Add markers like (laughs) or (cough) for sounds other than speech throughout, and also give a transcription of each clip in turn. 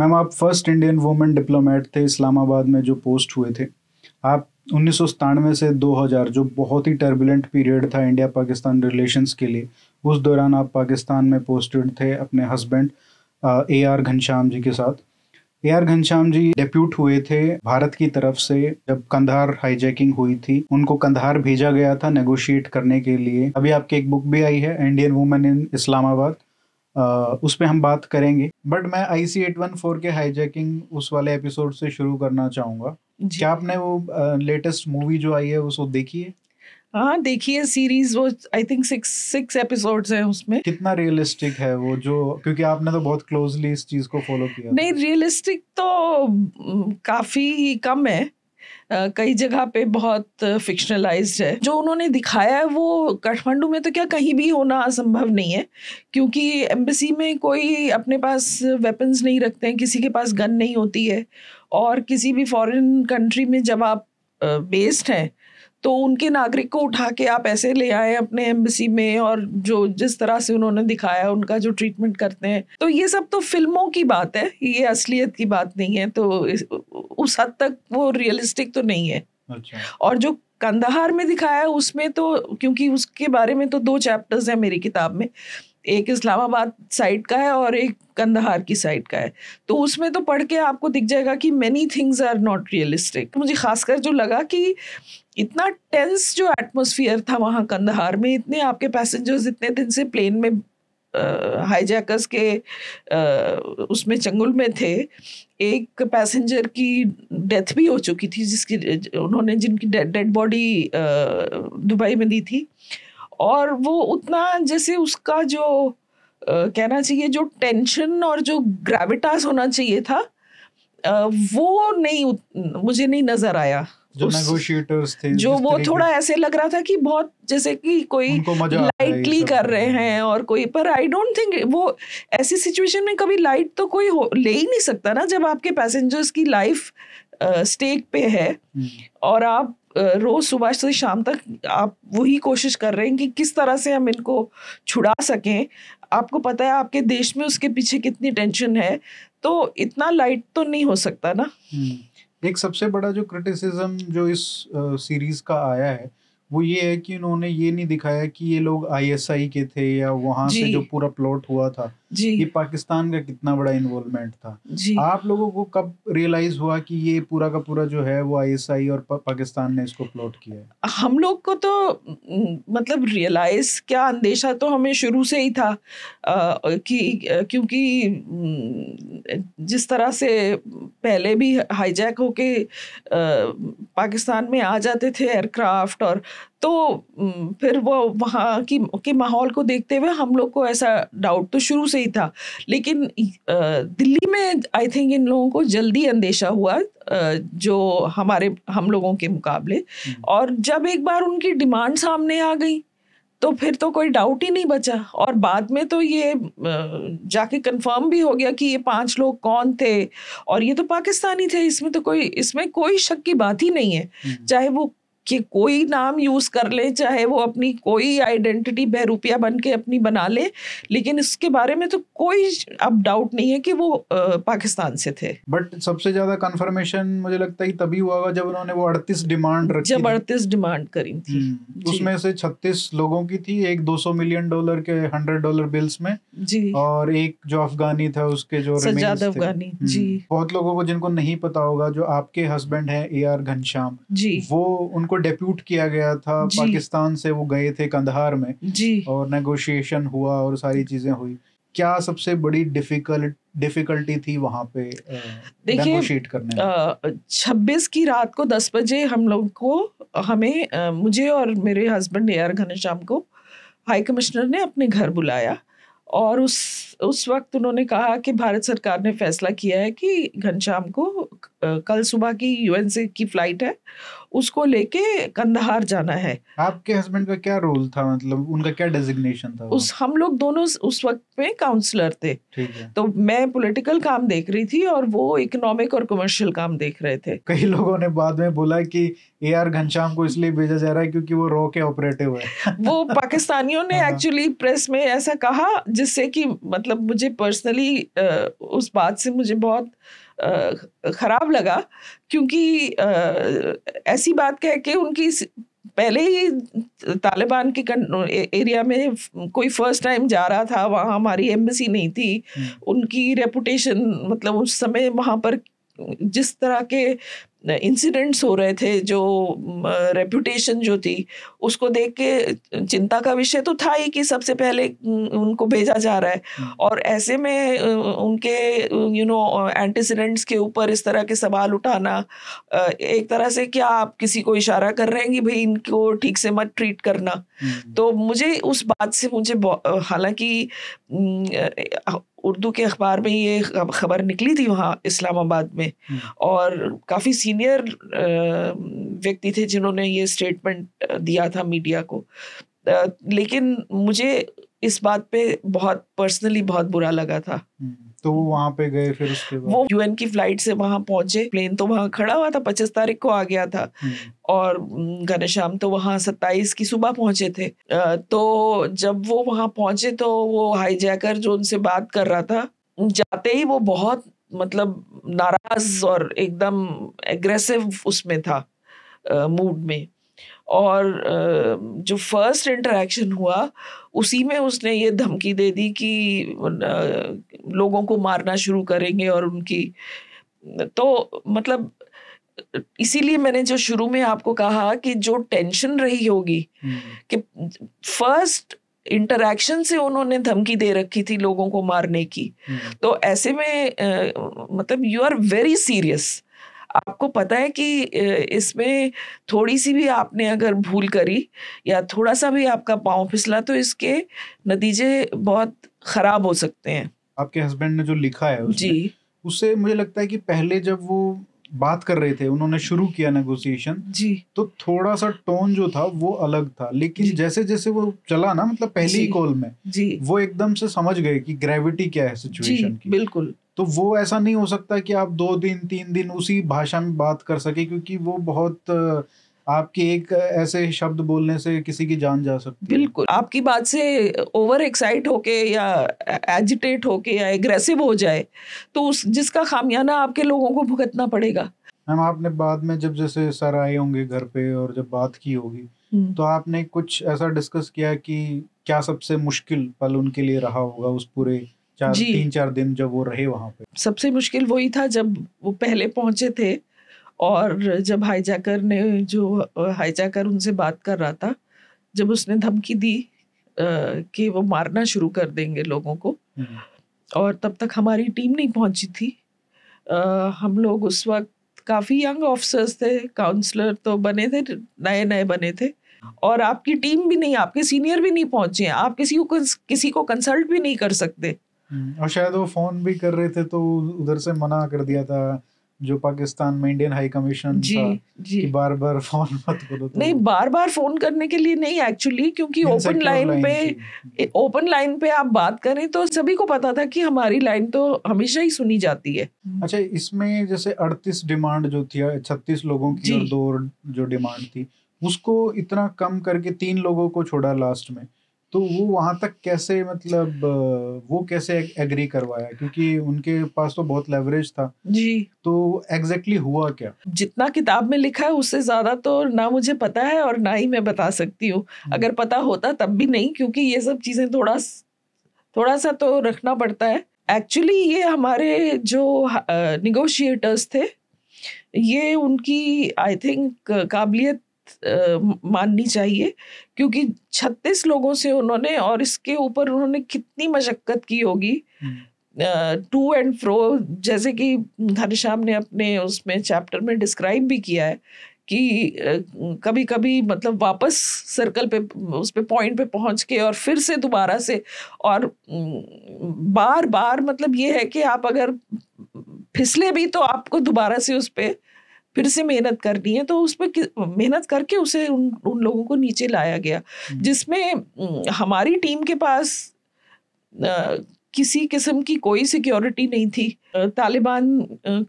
Ma'am आप first Indian women diplomat थे इस्लामाबाद में जो पोस्ट हुए थे आप उन्नीस से 2000 जो बहुत ही टर्बुलेंट पीरियड था इंडिया पाकिस्तान रिलेशंस के लिए उस दौरान आप पाकिस्तान में पोस्टेड थे अपने husband A R Ghanshyam ji के साथ A R Ghanshyam ji depute हुए थे भारत की तरफ से जब कंधार हाईजैकिंग हुई थी उनको कंधार भेजा गया था नेगोशिएट करने के लिए अभी आपकी एक बुक भी आई है इंडियन वुमेन इन इस्लामाबाद उस पर हम बात करेंगे बट मैं I C eight one four के हाईजैकिंग उस वाले एपिसोड से शुरू करना चाहूँगा क्या आपने वो लेटेस्ट मूवी जो आई है उसको देखी है हाँ देखिए सीरीज वो I think six six episodes हैं उसमें कितना रियलिस्टिक है वो जो क्योंकि आपने तो बहुत क्लोजली इस चीज को फॉलो किया नहीं रियलिस्टिक तो काफी कम है कई जगह पे बहुत फिक्शनलाइज है जो उन्होंने दिखाया है वो काठमांडू में तो क्या कहीं भी होना असंभव नहीं है क्योंकि एम्बेसी में कोई अपने पास वेपन्स नहीं रखते हैं किसी के पास गन नहीं होती है और किसी भी फॉरेन कंट्री में जब आप बेस्ड हैं तो उनके नागरिक को उठा के आप ऐसे ले आए अपने एम्बेसी में और जो जिस तरह से उन्होंने दिखाया उनका जो ट्रीटमेंट करते हैं तो ये सब तो फिल्मों की बात है ये असलियत की बात नहीं है तो उस हद तक वो रियलिस्टिक तो नहीं है अच्छा। और जो कंदहार में दिखाया उसमें तो क्योंकि उसके बारे में तो दो चैप्टर्स हैं मेरी किताब में एक इस्लामाबाद साइड का है और एक कंदहार की साइड का है तो उसमें तो पढ़ के आपको दिख जाएगा कि many things are not realistic मुझे खासकर जो लगा कि इतना टेंस जो एटमोसफियर था वहाँ कंधार में इतने आपके पैसेंजर्स इतने दिन से प्लेन में हाईजैकर्स के आ, उसमें चंगुल में थे एक पैसेंजर की डेथ भी हो चुकी थी जिसकी उन्होंने जिनकी डेड बॉडी दुबई में दी थी और वो उतना जैसे उसका जो आ, कहना चाहिए जो टेंशन और जो ग्रेविटास होना चाहिए था आ, वो नहीं मुझे नहीं नज़र आया जो नेगोशिएटर्स थे जो वो थोड़ा ऐसे लग रहा था कि बहुत जैसे कि कोई लाइटली कर रहे हैं और कोई पर आई डोंट थिंक वो ऐसी सिचुएशन में कभी लाइट तो कोई ले ही नहीं सकता ना जब आपके पैसेंजर्स की लाइफ स्टेक पे है हम्म। और आप रोज सुबह से शाम तक आप वही कोशिश कर रहे हैं कि किस तरह से हम इनको छुड़ा सकें आपको पता है आपके देश में उसके पीछे कितनी टेंशन है तो इतना लाइट तो नहीं हो सकता ना हम्म। एक सबसे बड़ा जो क्रिटिसिज्म जो इस सीरीज़ का आया है वो ये है कि उन्होंने ये नहीं दिखाया कि ये लोग आईएसआई के थे या वहाँ से जो पूरा प्लॉट हुआ था जी कि पाकिस्तान का कितना बड़ा इन्वॉल्वमेंट था जी आप लोगों को कब रियलाइज हुआ कि ये पूरा का पूरा जो है वो आईएसआई और पा, पाकिस्तान ने इसको प्लॉट किया है हम लोग को तो मतलब रियलाइज क्या अंदेशा तो हमें शुरू से ही था आ, कि क्योंकि जिस तरह से पहले भी हाईजैक होके पाकिस्तान में आ जाते थे एयरक्राफ्ट और तो फिर वो वहाँ की के माहौल को देखते हुए हम लोग को ऐसा डाउट तो शुरू से ही था लेकिन दिल्ली में आई थिंक इन लोगों को जल्दी अंदेशा हुआ जो हमारे हम लोगों के मुकाबले हम्म। और जब एक बार उनकी डिमांड सामने आ गई तो फिर तो कोई डाउट ही नहीं बचा और बाद में तो ये जाके कंफर्म भी हो गया कि ये पांच लोग कौन थे और ये तो पाकिस्तानी थे इसमें तो कोई इसमें कोई शक की बात ही नहीं है हम्म। चाहे वो कि कोई नाम यूज कर ले चाहे वो अपनी कोई आइडेंटिटी बहरूपिया बन के अपनी बना ले लेकिन इसके बारे में तो कोई अब डाउट नहीं है कि वो पाकिस्तान से थे बट सबसे ज्यादा कंफर्मेशन मुझे लगता है तभी हुआ जब उन्होंने वो अड़तीस डिमांड रखी जब अड़तीस डिमांड करी थी हम्म, उसमें से छत्तीस लोगों की थी एक दो मिलियन डॉलर के हंड्रेड डॉलर बिल्स में जी और एक जो अफगानी था उसके जो सज्जाद अफगानी हम्म, जी बहुत लोगों को जिनको नहीं पता होगा जो आपके हस्बैंड है ए आर घनश्याम जी वो उनको डेप्यूट किया गया था पाकिस्तान से वो गए थे कंधार में जी और नेगोशिएशन हुआ और सारी चीजें हुई क्या सबसे बड़ी डिफिकल्ट डिफिकल्टी थी वहां पे देखिए छब्बीस की रात को दस बजे हम लोग को हमें आ, मुझे और मेरे हस्बैंड ए आर घनश्याम को हाई कमिश्नर ने अपने घर बुलाया और उस उस वक्त उन्होंने कहा कि भारत सरकार ने फैसला किया है कि घनश्याम को कल सुबह की यूएन से की फ्लाइट है उसको लेके कंधार जाना है आपके हस्बैंड का क्या रोल था मतलब उनका क्या डेजिग्नेशन था उस हम लोग दोनों उस वक्त में काउंसलर थे तो मैं पॉलिटिकल काम देख रही थी और वो इकोनॉमिक और कमर्शियल काम देख रहे थे कई लोगों ने बाद में बोला कि ए आर घनश्याम को इसलिए भेजा जा रहा है क्योंकि वो रो के ऑपरेटिव है (laughs) वो पाकिस्तानियों ने एक्चुअली हाँ। प्रेस में ऐसा कहा जिससे कि मतलब मुझे पर्सनली उस बात से मुझे बहुत ख़राब लगा क्योंकि ऐसी बात कह के उनकी पहले ही तालिबान के एरिया में कोई फर्स्ट टाइम जा रहा था वहाँ हमारी एम्बेसी नहीं थी हम्म। उनकी रेपुटेशन मतलब उस समय वहाँ पर जिस तरह के इंसिडेंट्स हो रहे थे जो रेपुटेशन जो थी उसको देख के चिंता का विषय तो था ही कि सबसे पहले उनको भेजा जा रहा है हम्म। और ऐसे में उनके यू नो एंटीसीडेंट्स के ऊपर इस तरह के सवाल उठाना एक तरह से क्या आप किसी को इशारा कर रहे हैं कि भाई इनको ठीक से मत ट्रीट करना हम्म। तो मुझे उस बात से मुझे हालांकि उर्दू के अखबार में ये खबर निकली थी वहाँ इस्लामाबाद में हम्म। और काफ़ी सीनियर व्यक्ति थे जिन्होंने ये स्टेटमेंट दिया था मीडिया को लेकिन मुझे इस बात पे बहुत पर्सनली बहुत बुरा लगा था हम्म। तो वो वहाँ पे गए फिर उसके बाद वो यूएन की फ्लाइट से वहाँ पहुंचे प्लेन तो वहाँ खड़ा हुआ था पच्चीस तारीख को आ गया था हम्म। और घनश्याम तो वहाँ सत्ताईस की सुबह पहुंचे थे तो जब वो वहाँ पहुंचे तो वो हाईजैकर जो उनसे बात कर रहा था जाते ही वो बहुत मतलब नाराज और एकदम एग्रेसिव उसमें था मूड में और जो फर्स्ट इंटरेक्शन हुआ उसी में उसने ये धमकी दे दी कि लोगों को मारना शुरू करेंगे और उनकी तो मतलब इसीलिए मैंने जो शुरू में आपको कहा कि जो टेंशन रही होगी हम्म। कि फर्स्ट इंटरैक्शन से उन्होंने धमकी दे रखी थी लोगों को मारने की हम्म। तो ऐसे में मतलब यू आर वेरी सीरियस आपको पता है कि इसमें थोड़ी सी भी आपने अगर भूल करी या थोड़ा सा भी आपका पाँव फिसला तो इसके नतीजे बहुत खराब हो सकते हैं आपके हस्बैंड ने जो लिखा है जी उससे मुझे लगता है कि पहले जब वो बात कर रहे थे उन्होंने शुरू किया नेगोशिएशन जी तो थोड़ा सा टोन जो था वो अलग था लेकिन जैसे जैसे वो चला ना मतलब पहली कॉल में जी वो एकदम से समझ गए कि ग्रेविटी क्या है सिचुएशन की बिल्कुल तो वो ऐसा नहीं हो सकता कि आप दो दिन तीन दिन उसी भाषा में बात कर सके क्योंकि वो बहुत आपके एक ऐसे शब्द बोलने से किसी की जान जा सकती बिल्कुल है। आपकी बात से ओवर एक्साइट होके या एजिटेट होके या एग्रेसिव हो जाए तो उस जिसका खामियाना आपके लोगों को भुगतना पड़ेगा मैम आपने बाद में जब जैसे सर आए होंगे घर पे और जब बात की होगी हम्म। तो आपने कुछ ऐसा डिस्कस किया कि क्या सबसे मुश्किल पल उनके लिए रहा होगा उस पूरे चार तीन चार दिन जब वो रहे वहाँ पे सबसे मुश्किल वही था जब वो पहले पहुंचे थे और जब हाईजैकर ने जो हाईजैकर उनसे बात कर रहा था जब उसने धमकी दी कि वो मारना शुरू कर देंगे लोगों को हम्म। और तब तक हमारी टीम नहीं पहुंची थी हम लोग उस वक्त काफ़ी यंग ऑफिसर्स थे काउंसलर तो बने थे नए नए बने थे और आपकी टीम भी नहीं आपके सीनियर भी नहीं पहुंचे आप किसी को किसी को कंसल्ट भी नहीं कर सकते और शायद वो फोन भी कर रहे थे तो उधर से मना कर दिया था जो पाकिस्तान में इंडियन हाई कमीशन जी, था जी. कि बार बार फोन मत करो तो नहीं बार बार फोन करने के लिए नहीं एक्चुअली क्योंकि ओपन लाइन पे ओपन लाइन पे आप बात करें तो सभी को पता था कि हमारी लाइन तो हमेशा ही सुनी जाती है अच्छा इसमें जैसे 38 डिमांड जो थी 36 लोगों की और दो जो डिमांड थी उसको इतना कम करके तीन लोगों को छोड़ा लास्ट में तो वो वहां तक कैसे मतलब वो कैसे एग्री करवाया क्योंकि उनके पास तो बहुत लेवरेज था जी तो एग्जैक्टली exactly हुआ क्या जितना किताब में लिखा है उससे ज़्यादा तो ना मुझे पता है और ना ही मैं बता सकती हूँ हम्म। अगर पता होता तब भी नहीं क्योंकि ये सब चीज़ें थोड़ा थोड़ा सा तो रखना पड़ता है एक्चुअली ये हमारे जो निगोशिएटर्स थे ये उनकी आई थिंक काबिलियत माननी चाहिए क्योंकि 36 लोगों से उन्होंने और इसके ऊपर उन्होंने कितनी मशक्क़त की होगी टू एंड फ्रो जैसे कि घनश्याम ने अपने उसमें चैप्टर में डिस्क्राइब भी किया है कि कभी कभी मतलब वापस सर्कल पे उस पर पॉइंट पे पहुंच के और फिर से दोबारा से और बार बार मतलब ये है कि आप अगर फिसले भी तो आपको दोबारा से उस पर फिर से मेहनत करनी है तो उस पर मेहनत करके उसे उन उन लोगों को नीचे लाया गया हम्म। जिसमें हमारी टीम के पास आ, किसी किस्म की कोई सिक्योरिटी नहीं थी तालिबान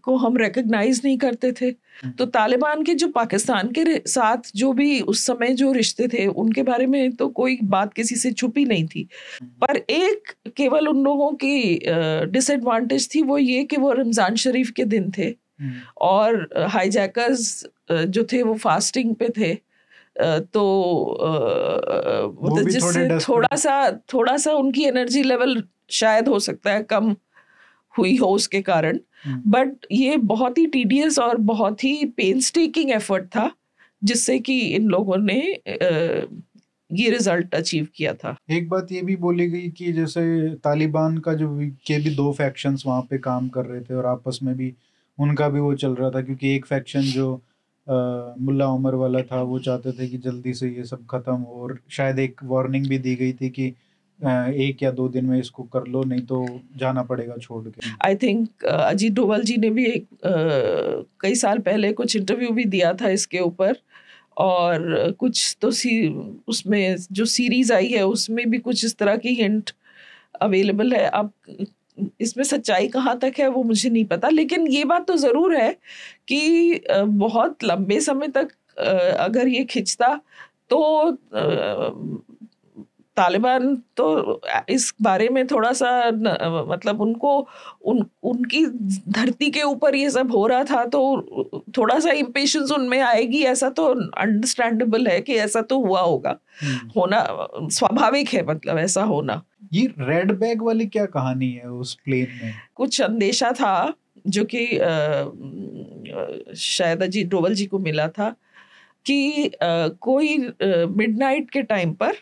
को हम रिकग्नाइज नहीं करते थे हम्म। तो तालिबान के जो पाकिस्तान के साथ जो भी उस समय जो रिश्ते थे उनके बारे में तो कोई बात किसी से छुपी नहीं थी हम्म। पर एक केवल उन लोगों की डिसएडवांटेज थी वो ये कि वो रमज़ान शरीफ के दिन थे हम्म। और हाईजैकर्स जो थे वो फास्टिंग पे थे तो मतलब जिससे थोड़ा सा थोड़ा सा उनकी एनर्जी लेवल शायद हो सकता है कम हुई हो उसके कारण बट हम्म। ये बहुत ही टीडियस और बहुत ही पेनस्टेकिंग एफर्ट था जिससे कि इन लोगों ने ये रिजल्ट अचीव किया था एक बात ये भी बोली गई कि जैसे तालिबान का जो के भी दो फैक्शंस वहाँ पे काम कर रहे थे और आपस में भी उनका भी वो चल रहा था क्योंकि एक फैक्शन जो मुल्ला उमर वाला था वो चाहते थे कि जल्दी से ये सब ख़त्म हो और शायद एक वार्निंग भी दी गई थी कि एक या दो दिन में इसको कर लो नहीं तो जाना पड़ेगा छोड़ के आई थिंक अजीत डोवाल जी ने भी एक uh, कई साल पहले कुछ इंटरव्यू भी दिया था इसके ऊपर और कुछ तो सी उसमें जो सीरीज आई है उसमें भी कुछ इस तरह की हिंट अवेलेबल है आप इसमें सच्चाई कहाँ तक है वो मुझे नहीं पता लेकिन ये बात तो ज़रूर है कि बहुत लंबे समय तक अगर ये खिंचता तो तालिबान तो इस बारे में थोड़ा सा न, मतलब उनको उन उनकी धरती के ऊपर ये सब हो रहा था तो थोड़ा सा इम्पेश उनमें आएगी ऐसा तो अंडरस्टैंडेबल है कि ऐसा तो हुआ होगा हम्म। होना स्वाभाविक है मतलब ऐसा होना ये रेड बैग वाली क्या कहानी है उस प्लेन में कुछ अंदेशा था जो कि शायद अजीत डोवल जी को मिला था कि आ, कोई मिडनाइट के टाइम पर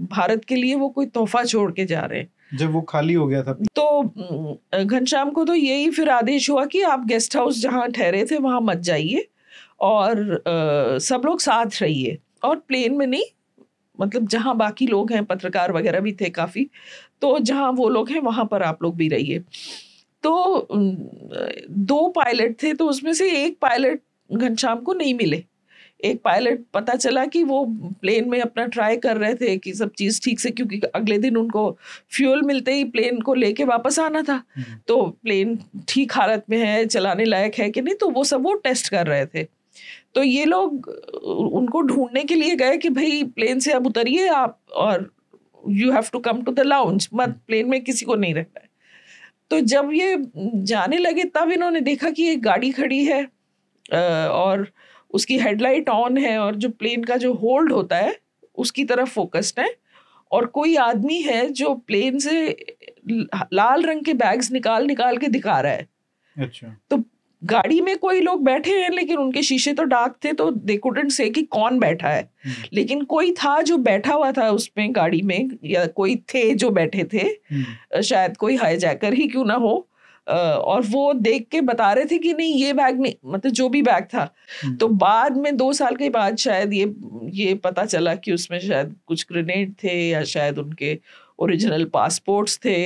भारत के लिए वो कोई तोहफा छोड़ के जा रहे हैं जब वो खाली हो गया था तो घनश्याम को तो यही फिर आदेश हुआ कि आप गेस्ट हाउस जहाँ ठहरे थे वहाँ मत जाइए और आ, सब लोग साथ रहिए और प्लेन में नहीं मतलब जहाँ बाकी लोग हैं पत्रकार वगैरह भी थे काफ़ी तो जहाँ वो लोग हैं वहाँ पर आप लोग भी रहिए तो दो पायलट थे तो उसमें से एक पायलट घनश्याम को नहीं मिले एक पायलट पता चला कि वो प्लेन में अपना ट्राई कर रहे थे कि सब चीज़ ठीक से क्योंकि अगले दिन उनको फ्यूल मिलते ही प्लेन को लेके वापस आना था हम्म। तो प्लेन ठीक हालत में है चलाने लायक है कि नहीं तो वो सब वो टेस्ट कर रहे थे तो ये लोग उनको ढूंढने के लिए गए कि भाई प्लेन से अब उतरिए आप और you have to come to the lounge मत प्लेन हम्म। में किसी को नहीं रहना है तो जब ये जाने लगे तब इन्होंने देखा कि एक गाड़ी खड़ी है और उसकी हेडलाइट ऑन है और जो प्लेन का जो होल्ड होता है उसकी तरफ फोकस्ड है और कोई आदमी है जो प्लेन से लाल रंग के बैग्स निकाल निकाल के दिखा रहा है अच्छा तो गाड़ी में कोई लोग बैठे हैं लेकिन उनके शीशे तो डार्क थे तो दे कुडेंट से कि कौन बैठा है हम्म। लेकिन कोई था जो बैठा हुआ था उसमें गाड़ी में या कोई थे जो बैठे थे हम्म। शायद कोई हाईजैकर ही क्यों ना हो और वो देख के बता रहे थे कि नहीं ये बैग नहीं मतलब जो भी बैग था हम्म। तो बाद में दो साल के बाद शायद ये ये पता चला कि उसमें शायद कुछ ग्रेनेड थे या शायद उनके ओरिजिनल पासपोर्ट्स थे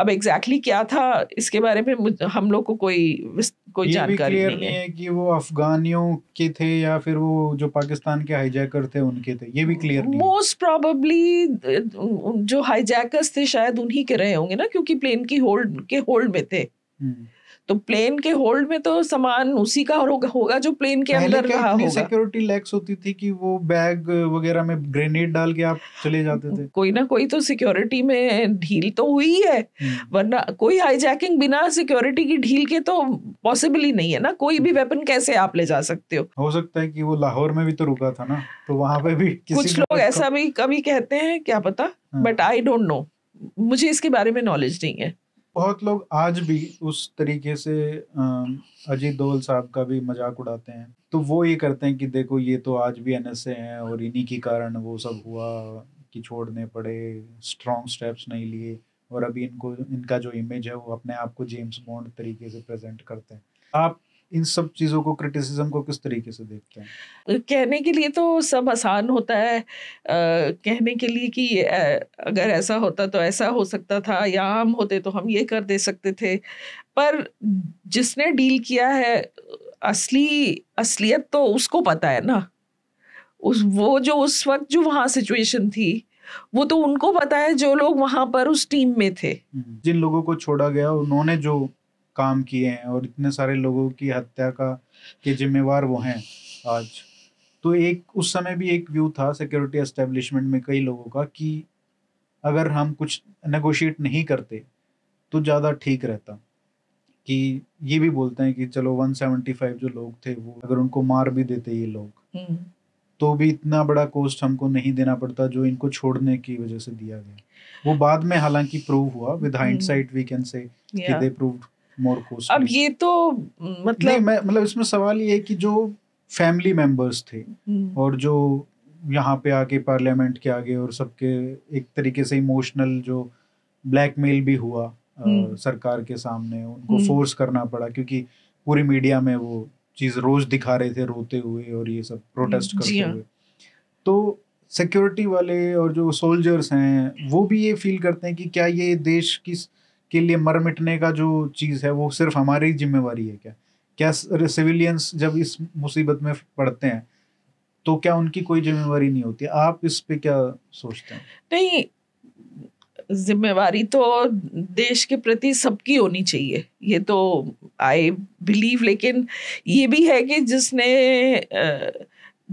अब एग्जैक्टली exactly क्या था इसके बारे में हम लोग को कोई कोई जानकारी नहीं, नहीं है कि वो अफगानियों के थे या फिर वो जो पाकिस्तान के हाईजैकर थे उनके थे ये भी क्लियर नहीं मोस्ट प्रोबेबली जो हाईजैकर्स थे शायद उन्हीं के रहे होंगे ना क्योंकि प्लेन की होल्ड के होल्ड में थे हम्म। तो प्लेन के होल्ड में तो सामान उसी का होगा जो प्लेन के अंदर रहा होगा सिक्योरिटी लैक्स होती थी कि वो बैग वगैरह में ग्रेनेड डाल के आप चले जाते थे कोई ना कोई तो सिक्योरिटी में ढील तो हुई है हम्म। वरना कोई हाईजैकिंग बिना सिक्योरिटी की ढील के तो पॉसिबल ही नहीं है ना कोई भी वेपन कैसे आप ले जा सकते हो हो सकता है कि वो लाहौर में भी तो रुका था ना तो वहां पे भी किसी कुछ लोग ऐसा भी कभी कहते हैं क्या पता बट आई डोंट नो मुझे इसके बारे में नॉलेज नहीं है बहुत लोग आज भी उस तरीके से अजीत दोल साहब का भी मजाक उड़ाते हैं तो वो ये करते हैं कि देखो ये तो आज भी एन हैं और इन्हीं के कारण वो सब हुआ कि छोड़ने पड़े स्ट्रॉन्ग स्टेप्स नहीं लिए और अभी इनको इनका जो इमेज है वो अपने आप को जेम्स बॉन्ड तरीके से प्रेजेंट करते हैं आप इन सब चीज़ों को क्रिटिसिज्म को किस तरीके से देखते हैं कहने के लिए तो सब आसान होता है आ, कहने के लिए कि अगर ऐसा होता तो ऐसा हो सकता था या हम होते तो हम ये कर दे सकते थे पर जिसने डील किया है असली असलियत तो उसको पता है ना उस वो जो उस वक्त जो वहाँ सिचुएशन थी वो तो उनको पता है जो लोग वहां पर उस टीम में थे जिन लोगों को छोड़ा गया उन्होंने जो काम किए हैं और इतने सारे लोगों की हत्या का के जिम्मेवार वो हैं आज तो एक उस समय भी एक व्यू था सिक्योरिटी एस्टेब्लिशमेंट में कई लोगों का कि अगर हम कुछ नेगोशिएट नहीं करते तो ज़्यादा ठीक रहता कि ये भी बोलते हैं कि चलो 175 जो लोग थे वो अगर उनको मार भी देते ये लोग हम्म। तो भी इतना बड़ा कोस्ट हमको नहीं देना पड़ता जो इनको छोड़ने की वजह से दिया गया वो बाद में हालांकि प्रूव हुआ with hindsight we can say कि दे प्रूव्ड मोरपोस्ट अब ये तो मतलब मैं मतलब इसमें सवाल ये है कि जो फैमिली मेंबर्स थे हम्म। और जो यहाँ पे आके पार्लियामेंट के आगे और सबके एक तरीके से इमोशनल जो ब्लैकमेल भी हुआ आ, हम्म। सरकार के सामने उनको फोर्स हम्म। करना पड़ा क्योंकि पूरी मीडिया में वो चीज रोज दिखा रहे थे रोते हुए और ये सब प्रोटेस्ट करते हाँ। हुए तो सिक्योरिटी वाले और जो सोल्जर्स हैं वो भी ये फील करते हैं कि क्या ये देश की के लिए मर मिटने का जो चीज़ है वो सिर्फ हमारी जिम्मेवारी है क्या क्या सिविलियंस जब इस मुसीबत में पड़ते हैं तो क्या उनकी कोई जिम्मेवारी नहीं होती आप इस पे क्या सोचते हैं नहीं जिम्मेवारी तो देश के प्रति सबकी होनी चाहिए ये तो आई बिलीव लेकिन ये भी है कि जिसने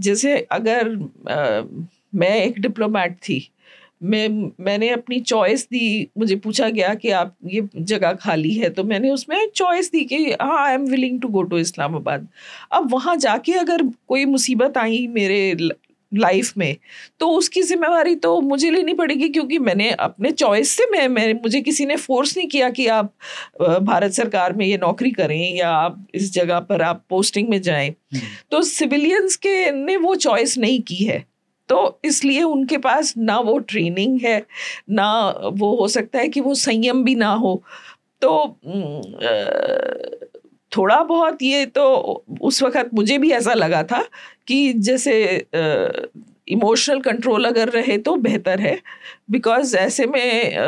जैसे अगर मैं एक डिप्लोमेट थी मैं मैंने अपनी चॉइस दी मुझे पूछा गया कि आप ये जगह खाली है तो मैंने उसमें चॉइस दी कि हाँ I am willing to go to Islamabad अब वहाँ जाके अगर कोई मुसीबत आई मेरे लाइफ में तो उसकी जिम्मेवारी तो मुझे लेनी पड़ेगी क्योंकि मैंने अपने चॉइस से मैं मैं मुझे किसी ने फोर्स नहीं किया कि आप भारत सरकार में ये नौकरी करें या आप इस जगह पर आप पोस्टिंग में जाएं हम्म। तो सिविलियंस के ने वो चॉइस नहीं की है तो इसलिए उनके पास ना वो ट्रेनिंग है ना वो हो सकता है कि वो संयम भी ना हो तो थोड़ा बहुत ये तो उस वक्त मुझे भी ऐसा लगा था कि जैसे इमोशनल कंट्रोल अगर रहे तो बेहतर है बिकॉज ऐसे में आ,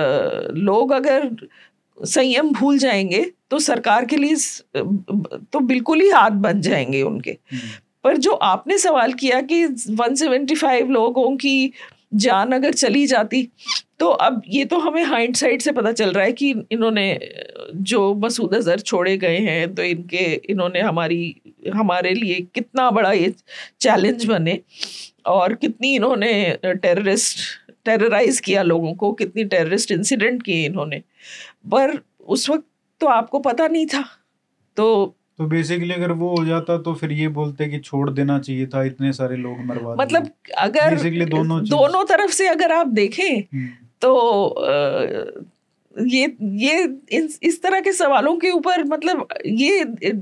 लोग अगर संयम भूल जाएंगे तो सरकार के लिए तो बिल्कुल ही हाथ बन जाएंगे उनके हम्म। पर जो आपने सवाल किया कि 175 लोगों की जान अगर चली जाती तो अब ये तो हमें हाइंड साइड से पता चल रहा है कि इन्होंने जो मसूद अजहर छोड़े गए हैं तो इनके इन्होंने हमारी हमारे लिए कितना बड़ा ये चैलेंज बने और कितनी इन्होंने टेररिस्ट टेरराइज किया लोगों को कितनी टेररिस्ट इंसिडेंट किए इन्होंने पर उस वक्त तो आपको पता नहीं था तो तो बेसिकली अगर वो हो जाता तो फिर ये बोलते कि छोड़ देना चाहिए था इतने सारे लोग मरवा मतलब अगर बेसिकली दोनों दोनों तरफ से अगर आप देखें हम्म। तो ये ये इस, इस तरह के सवालों के ऊपर मतलब ये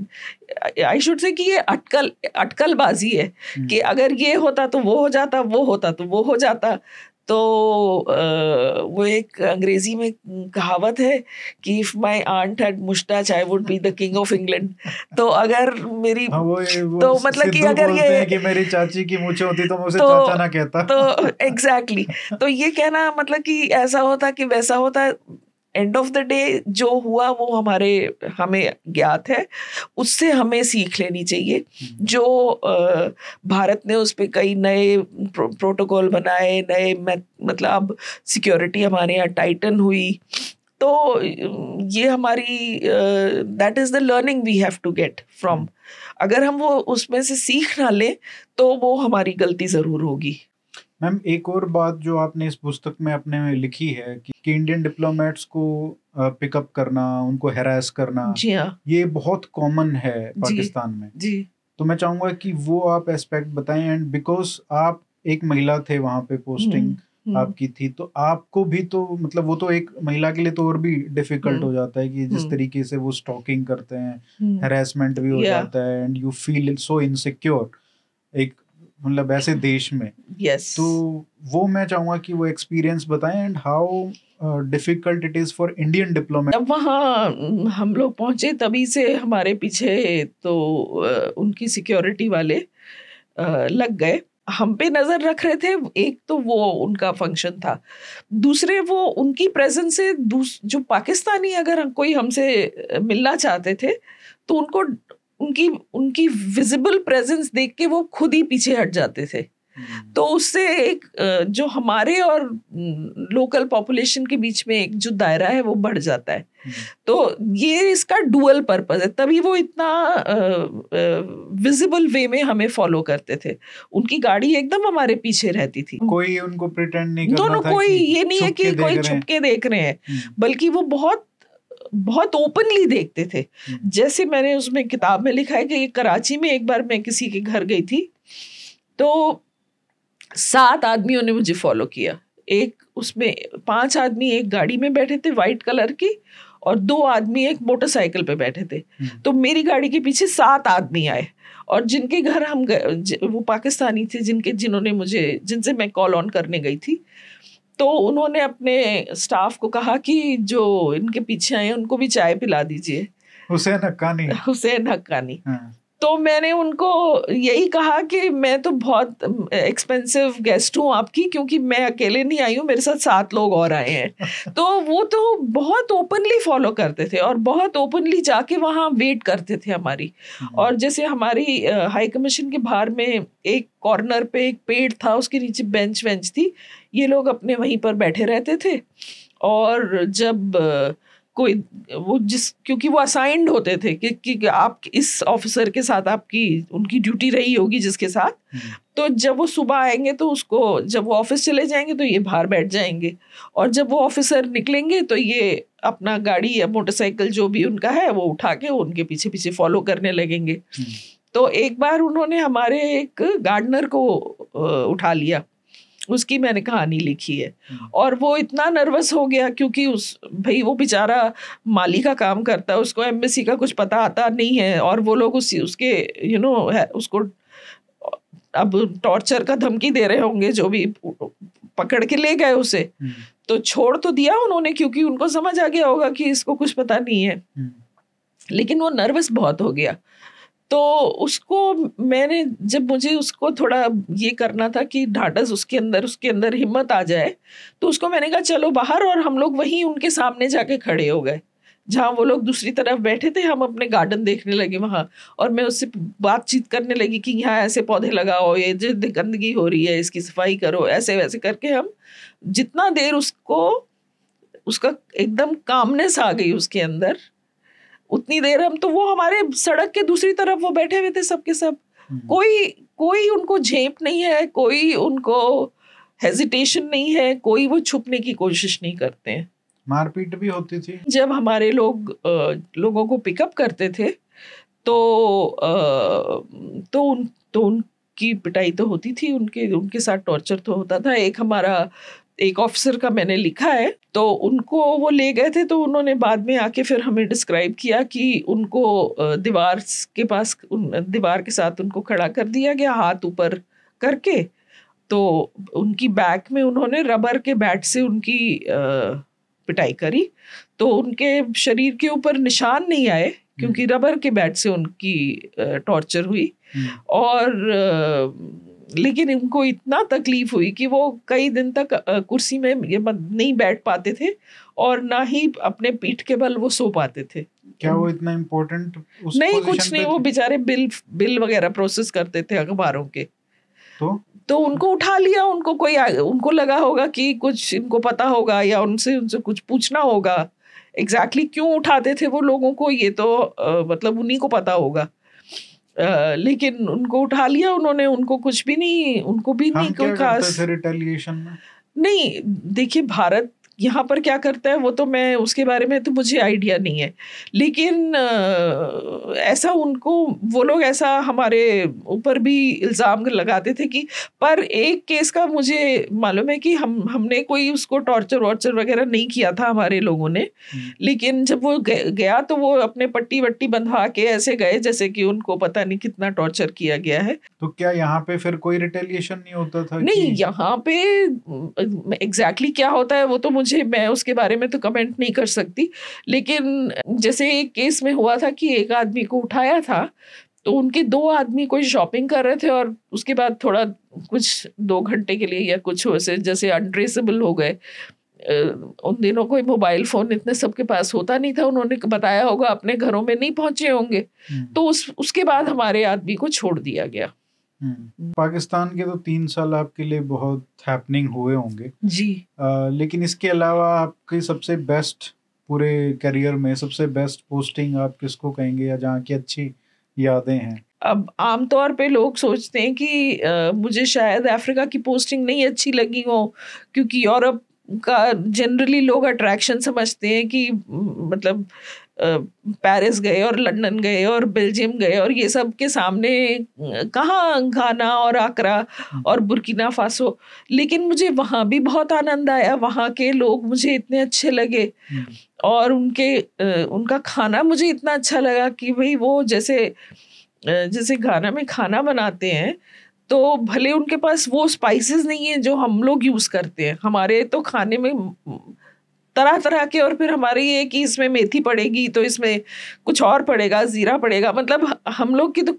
आई शुड से कि ये अटकल अटकलबाजी है हम्म। कि अगर ये होता तो वो हो जाता वो होता तो वो हो जाता तो वो एक अंग्रेजी में कहावत है कि if my aunt had mustache I would be the king of England तो अगर मेरी हाँ, वो, वो तो मतलब कि अगर ये कि मेरी चाची की मुझे होती तो मैं उसे तो, चाचा ना कहता तो एग्जैक्टली exactly, तो ये कहना मतलब कि ऐसा होता कि वैसा होता एंड ऑफ द डे जो हुआ वो हमारे हमें ज्ञात है उससे हमें सीख लेनी चाहिए हम्म। जो भारत ने उस पर कई नए प्रो, प्रोटोकॉल बनाए नए मतलब सिक्योरिटी हमारे यहाँ टाइटन हुई तो ये हमारी that is the learning we have to get from अगर हम वो उसमें से सीख ना लें तो वो हमारी गलती ज़रूर होगी मैम एक और बात जो आपने इस पुस्तक में अपने में लिखी है कि, कि इंडियन डिप्लोमेट्स को पिकअप करना उनको हेरास करना जी हाँ ये बहुत कॉमन है पाकिस्तान में जी तो मैं चाहूंगा कि वो आप एस्पेक्ट बताएं एंड बिकॉज आप एक महिला थे वहां पे पोस्टिंग हम्म, हम्म। आपकी थी तो आपको भी तो मतलब वो तो एक महिला के लिए तो और भी डिफिकल्ट हम्म। हो जाता है कि जिस तरीके से वो स्टॉकिंग करते हैं हेरासमेंट भी हो जाता है and you feel so insecure एक मतलब ऐसे mm-hmm. देश में यस yes. तो वो मैं चाहूंगा कि वो एक्सपीरियंस बताएं and how difficult it is for Indian diplomat जब वहाँ हम लोग पहुंचे तभी से हमारे पीछे तो uh, उनकी सिक्योरिटी वाले uh, लग गए हम पे नज़र रख रहे थे एक तो वो उनका फंक्शन था दूसरे वो उनकी प्रेजेंस से जो पाकिस्तानी अगर कोई हमसे मिलना चाहते थे तो उनको उनकी उनकी विजिबल प्रेजेंस देख के वो खुद ही पीछे हट जाते थे हम्म। तो उससे एक जो हमारे और लोकल पॉपुलेशन के बीच में एक जो दायरा है वो बढ़ जाता है हम्म। तो ये इसका डुअल पर्पज है तभी वो इतना विजिबल वे में हमें फॉलो करते थे उनकी गाड़ी एकदम हमारे पीछे रहती थी कोई उनको प्रिटेंड नहीं दोनों कोई ये नहीं है कि कोई छुपके देख रहे हैं हम्म। बल्कि वो बहुत बहुत ओपनली देखते थे हम्म। जैसे मैंने उसमें किताब में लिखा है कि कराची में एक बार मैं किसी के घर गई थी तो सात आदमियों ने मुझे फॉलो किया एक उसमें पांच आदमी एक गाड़ी में बैठे थे वाइट कलर की और दो आदमी एक मोटरसाइकिल पे बैठे थे हम्म। तो मेरी गाड़ी के पीछे सात आदमी आए और जिनके घर हम गए वो पाकिस्तानी थे जिनके जिन्होंने मुझे जिनसे मैं कॉल ऑन करने गई थी तो उन्होंने अपने स्टाफ को कहा कि जो इनके पीछे आए उनको भी चाय पिला दीजिए हुसैन हक्कानी हुसैन हक्कानी हाँ। तो मैंने उनको यही कहा कि मैं तो बहुत एक्सपेंसिव गेस्ट हूँ आपकी क्योंकि मैं अकेले नहीं आई हूँ मेरे साथ सात लोग और आए हैं (laughs) तो वो तो बहुत ओपनली फॉलो करते थे और बहुत ओपनली जाके वहाँ वेट करते थे हमारी हम्म। और जैसे हमारी हाई कमीशन के बाहर में एक कॉर्नर पे एक पेड़ था उसके नीचे बेंच वेंच थी ये लोग अपने वहीं पर बैठे रहते थे और जब कोई वो जिस क्योंकि वो असाइंड होते थे कि, कि आप इस ऑफिसर के साथ आपकी उनकी ड्यूटी रही होगी जिसके साथ हम्म। तो जब वो सुबह आएंगे तो उसको जब वो ऑफिस चले जाएंगे तो ये बाहर बैठ जाएंगे और जब वो ऑफिसर निकलेंगे तो ये अपना गाड़ी या मोटरसाइकिल जो भी उनका है वो उठा के उनके पीछे पीछे फॉलो करने लगेंगे हम्म। तो एक बार उन्होंने हमारे एक गार्डनर को उठा लिया उसकी मैंने कहानी लिखी है हम्म। और वो इतना नर्वस हो गया क्योंकि उस भाई वो बेचारा माली का काम करता है उसको एम का कुछ पता आता नहीं है और वो लोग उसी उसके यू you नो know, उसको अब टॉर्चर का धमकी दे रहे होंगे जो भी पकड़ के ले गए उसे हम्म। तो छोड़ तो दिया उन्होंने क्योंकि उनको समझ आ गया होगा कि इसको कुछ पता नहीं है हम्म। लेकिन वो नर्वस बहुत हो गया तो उसको मैंने जब मुझे उसको थोड़ा ये करना था कि ढाढ़स उसके अंदर उसके अंदर हिम्मत आ जाए तो उसको मैंने कहा चलो बाहर और हम लोग वहीं उनके सामने जाके खड़े हो गए जहाँ वो लोग दूसरी तरफ बैठे थे हम अपने गार्डन देखने लगे वहाँ और मैं उससे बातचीत करने लगी कि यहाँ ऐसे पौधे लगाओ ये जो गंदगी हो रही है इसकी सफाई करो ऐसे वैसे करके हम जितना देर उसको उसका एकदम कामनेस आ गई उसके अंदर उतनी देर हम तो वो हमारे सड़क के दूसरी तरफ वो बैठे हुए थे सबके सब हम्म। कोई कोई उनको झेप नहीं है कोई उनको हेजिटेशन नहीं है कोई वो छुपने की कोशिश नहीं करते हैं मारपीट भी होती थी जब हमारे लोग लोगों को पिकअप करते थे तो आ, तो उन तो उनकी पिटाई तो होती थी उनके उनके साथ टॉर्चर तो होता था एक हमारा एक ऑफिसर का मैंने लिखा है तो उनको वो ले गए थे तो उन्होंने बाद में आके फिर हमें डिस्क्राइब किया कि उनको दीवार के पास दीवार के साथ उनको खड़ा कर दिया गया हाथ ऊपर करके तो उनकी बैक में उन्होंने रबर के बैट से उनकी पिटाई करी तो उनके शरीर के ऊपर निशान नहीं आए क्योंकि रबर हम्म। के बैट से उनकी टॉर्चर हुई हम्म। और लेकिन इनको इतना तकलीफ हुई कि वो कई दिन तक कुर्सी में ये नहीं बैठ पाते थे और ना ही अपने पीठ के बल वो सो पाते थे क्या वो इतना इम्पोर्टेंट नहीं कुछ नहीं वो बेचारे बिल बिल वगैरह प्रोसेस करते थे अखबारों के तो तो उनको उठा लिया उनको कोई उनको लगा होगा कि कुछ इनको पता होगा या उनसे उनसे कुछ पूछना होगा एग्जैक्टली exactly क्यों उठाते थे वो लोगों को ये तो आ, मतलब उन्हीं को पता होगा लेकिन उनको उठा लिया उन्होंने उनको कुछ भी नहीं उनको भी नहीं कोई खास नहीं देखिए भारत यहाँ पर क्या करता है वो तो मैं उसके बारे में तो मुझे आइडिया नहीं है लेकिन ऐसा उनको वो लोग ऐसा हमारे ऊपर भी इल्ज़ाम लगाते थे कि पर एक केस का मुझे मालूम है कि हम हमने कोई उसको टॉर्चर वॉर्चर वगैरह नहीं किया था हमारे लोगों ने लेकिन जब वो गया तो वो अपने पट्टी वट्टी बंधवा के ऐसे गए जैसे कि उनको पता नहीं कितना टॉर्चर किया गया है तो क्या यहाँ पे फिर कोई रिटेलिएशन नहीं होता था नहीं यहाँ पे एग्जैक्टली exactly क्या होता है वो तो मुझे मुझे मैं उसके बारे में तो कमेंट नहीं कर सकती लेकिन जैसे एक केस में हुआ था कि एक आदमी को उठाया था तो उनके दो आदमी कोई शॉपिंग कर रहे थे और उसके बाद थोड़ा कुछ दो घंटे के लिए या कुछ वैसे जैसे अनट्रेसेबल हो गए उन दिनों कोई मोबाइल फोन इतने सबके पास होता नहीं था उन्होंने बताया होगा अपने घरों में नहीं पहुंचे होंगे हम्म। तो उस उसके बाद हमारे आदमी को छोड़ दिया गया हम्म। पाकिस्तान के तो तीन साल आपके लिए बहुत हैपनिंग हुए होंगे जी आ, लेकिन इसके अलावा आपके सबसे बेस्ट पूरे करियर में सबसे बेस्ट पोस्टिंग आप किसको कहेंगे या जहाँ की अच्छी यादें हैं अब आमतौर पे लोग सोचते हैं कि आ, मुझे शायद अफ्रीका की पोस्टिंग नहीं अच्छी लगी हो क्योंकि यूरोप का जनरली लोग अट्रैक्शन समझते हैं कि मतलब पेरिस गए और लंदन गए और बेल्जियम गए और ये सब के सामने कहाँ घाना और आकरा और बुरकिना फासो लेकिन मुझे वहाँ भी बहुत आनंद आया वहाँ के लोग मुझे इतने अच्छे लगे हम्म। और उनके उनका खाना मुझे इतना अच्छा लगा कि भाई वो जैसे जैसे घाना में खाना बनाते हैं तो भले उनके पास वो स्पाइसेस नहीं है जो हम लोग यूज़ करते हैं हमारे तो खाने में तरह तरह के और फिर हमारी ये कि इसमें मेथी पड़ेगी तो इसमें कुछ और पड़ेगा जीरा पड़ेगा मतलब हम लोग की तो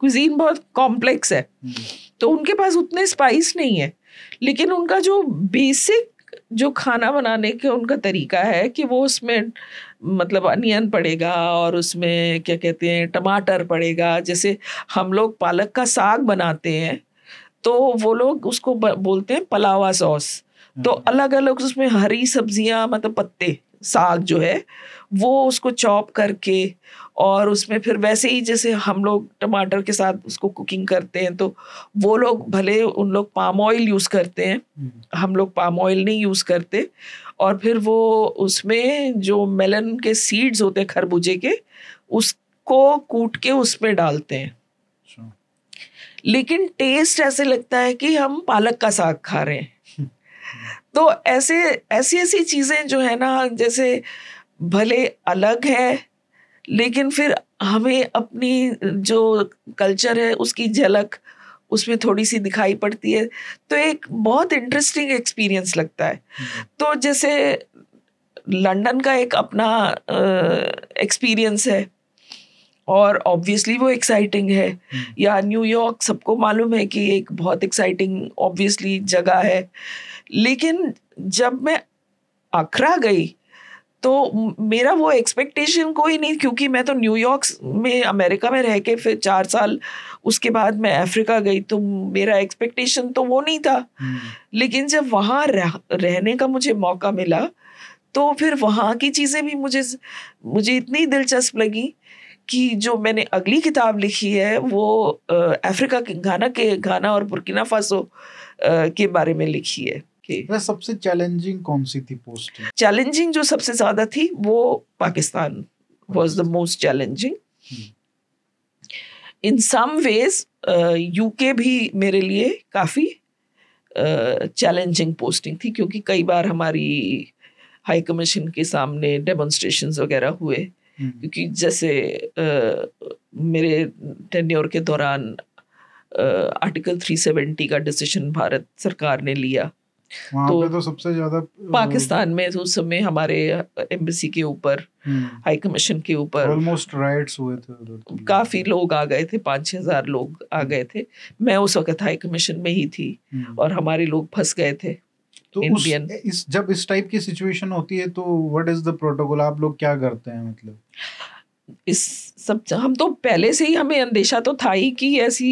कुजीन बहुत कॉम्प्लेक्स है तो उनके पास उतने स्पाइस नहीं है लेकिन उनका जो बेसिक जो खाना बनाने का उनका तरीका है कि वो उसमें मतलब अनियन पड़ेगा और उसमें क्या कहते हैं टमाटर पड़ेगा जैसे हम लोग पालक का साग बनाते हैं तो वो लोग उसको बोलते हैं पलावा सॉस तो अलग अलग उसमें हरी सब्जियां मतलब पत्ते साग जो है वो उसको चॉप करके और उसमें फिर वैसे ही जैसे हम लोग टमाटर के साथ उसको कुकिंग करते हैं तो वो लोग भले उन लोग पाम ऑयल यूज़ करते हैं हम्म। हम लोग पाम ऑयल नहीं यूज़ करते और फिर वो उसमें जो मेलन के सीड्स होते हैं खरबूजे के उसको कूट के उसमें डालते हैं अच्छा। लेकिन टेस्ट ऐसे लगता है कि हम पालक का साग खा रहे हैं तो ऐसे ऐसी ऐसी चीज़ें जो है ना जैसे भले अलग है लेकिन फिर हमें अपनी जो कल्चर है उसकी झलक उसमें थोड़ी सी दिखाई पड़ती है तो एक बहुत इंटरेस्टिंग एक्सपीरियंस लगता है हम्म। तो जैसे लंदन का एक अपना एक्सपीरियंस है और ऑब्वियसली वो एक्साइटिंग है हम्म। या न्यूयॉर्क सबको मालूम है कि एक बहुत एक्साइटिंग ऑब्वियसली जगह है लेकिन जब मैं अखरा गई तो मेरा वो एक्सपेक्टेशन कोई नहीं क्योंकि मैं तो न्यूयॉर्क में अमेरिका में रह के फिर चार साल उसके बाद मैं अफ्रीका गई तो मेरा एक्सपेक्टेशन तो वो नहीं था हम्म। लेकिन जब वहाँ रह, रहने का मुझे मौका मिला तो फिर वहाँ की चीज़ें भी मुझे मुझे इतनी दिलचस्प लगी कि जो मैंने अगली किताब लिखी है वो अफ्रीका के घाना के घाना और पुरकिना फासो के बारे में लिखी है के सबसे चैलेंजिंग कौन सी थी पोस्ट चैलेंजिंग जो सबसे ज्यादा थी वो Pakistan was the most challenging in some ways UK भी मेरे लिए काफ़ी चैलेंजिंग uh, पोस्टिंग थी क्योंकि कई बार हमारी हाई कमीशन के सामने डेमोन्स्ट्रेशन वगैरह हुए hmm. क्योंकि जैसे uh, मेरे टेन्योर के दौरान आर्टिकल uh, 370 का डिसीजन भारत सरकार ने लिया तो, पे तो सबसे ज्यादा पाकिस्तान में उस समय हमारे एम्बेसी के ऊपर हम्म। हाई कमीशन के ऊपर ऑलमोस्ट राइट्स हुए थे तो। काफी लोग आ गए थे पाँच छह हजार लोग आ हम्म। गए थे मैं उस वक्त हाई कमीशन में ही थी हम्म। और हमारे लोग फंस गए थे तो Indian. उस, इस जब इस टाइप की सिचुएशन होती है तो व्हाट इज द प्रोटोकॉल आप लोग क्या करते हैं मतलब इस सब हम तो पहले से ही हमें अंदेशा तो था ही कि ऐसी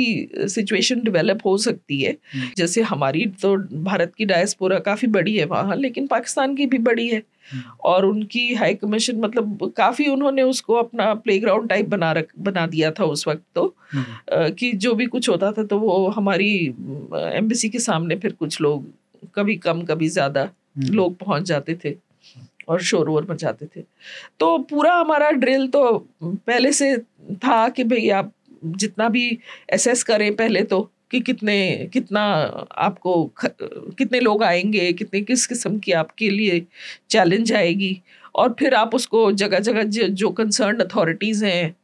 सिचुएशन डेवलप हो सकती है हम्म। जैसे हमारी तो भारत की डायस्पोरा काफ़ी बड़ी है वहाँ लेकिन पाकिस्तान की भी बड़ी है हम्म। और उनकी हाई कमीशन मतलब काफ़ी उन्होंने उसको अपना प्लेग्राउंड टाइप बना रख बना दिया था उस वक्त तो हम्म। कि जो भी कुछ होता था तो वो हमारी एम्बेसी के सामने फिर कुछ लोग कभी कम कभी ज़्यादा लोग पहुंच जाते थे और शोर पर जाते थे तो पूरा हमारा ड्रिल तो पहले से था कि भाई आप जितना भी एसेस करें पहले तो कि कितने कितना आपको ख, कितने लोग आएंगे कितने किस किस्म की आपके लिए चैलेंज आएगी और फिर आप उसको जगह जगह जो कंसर्न अथॉरिटीज़ हैं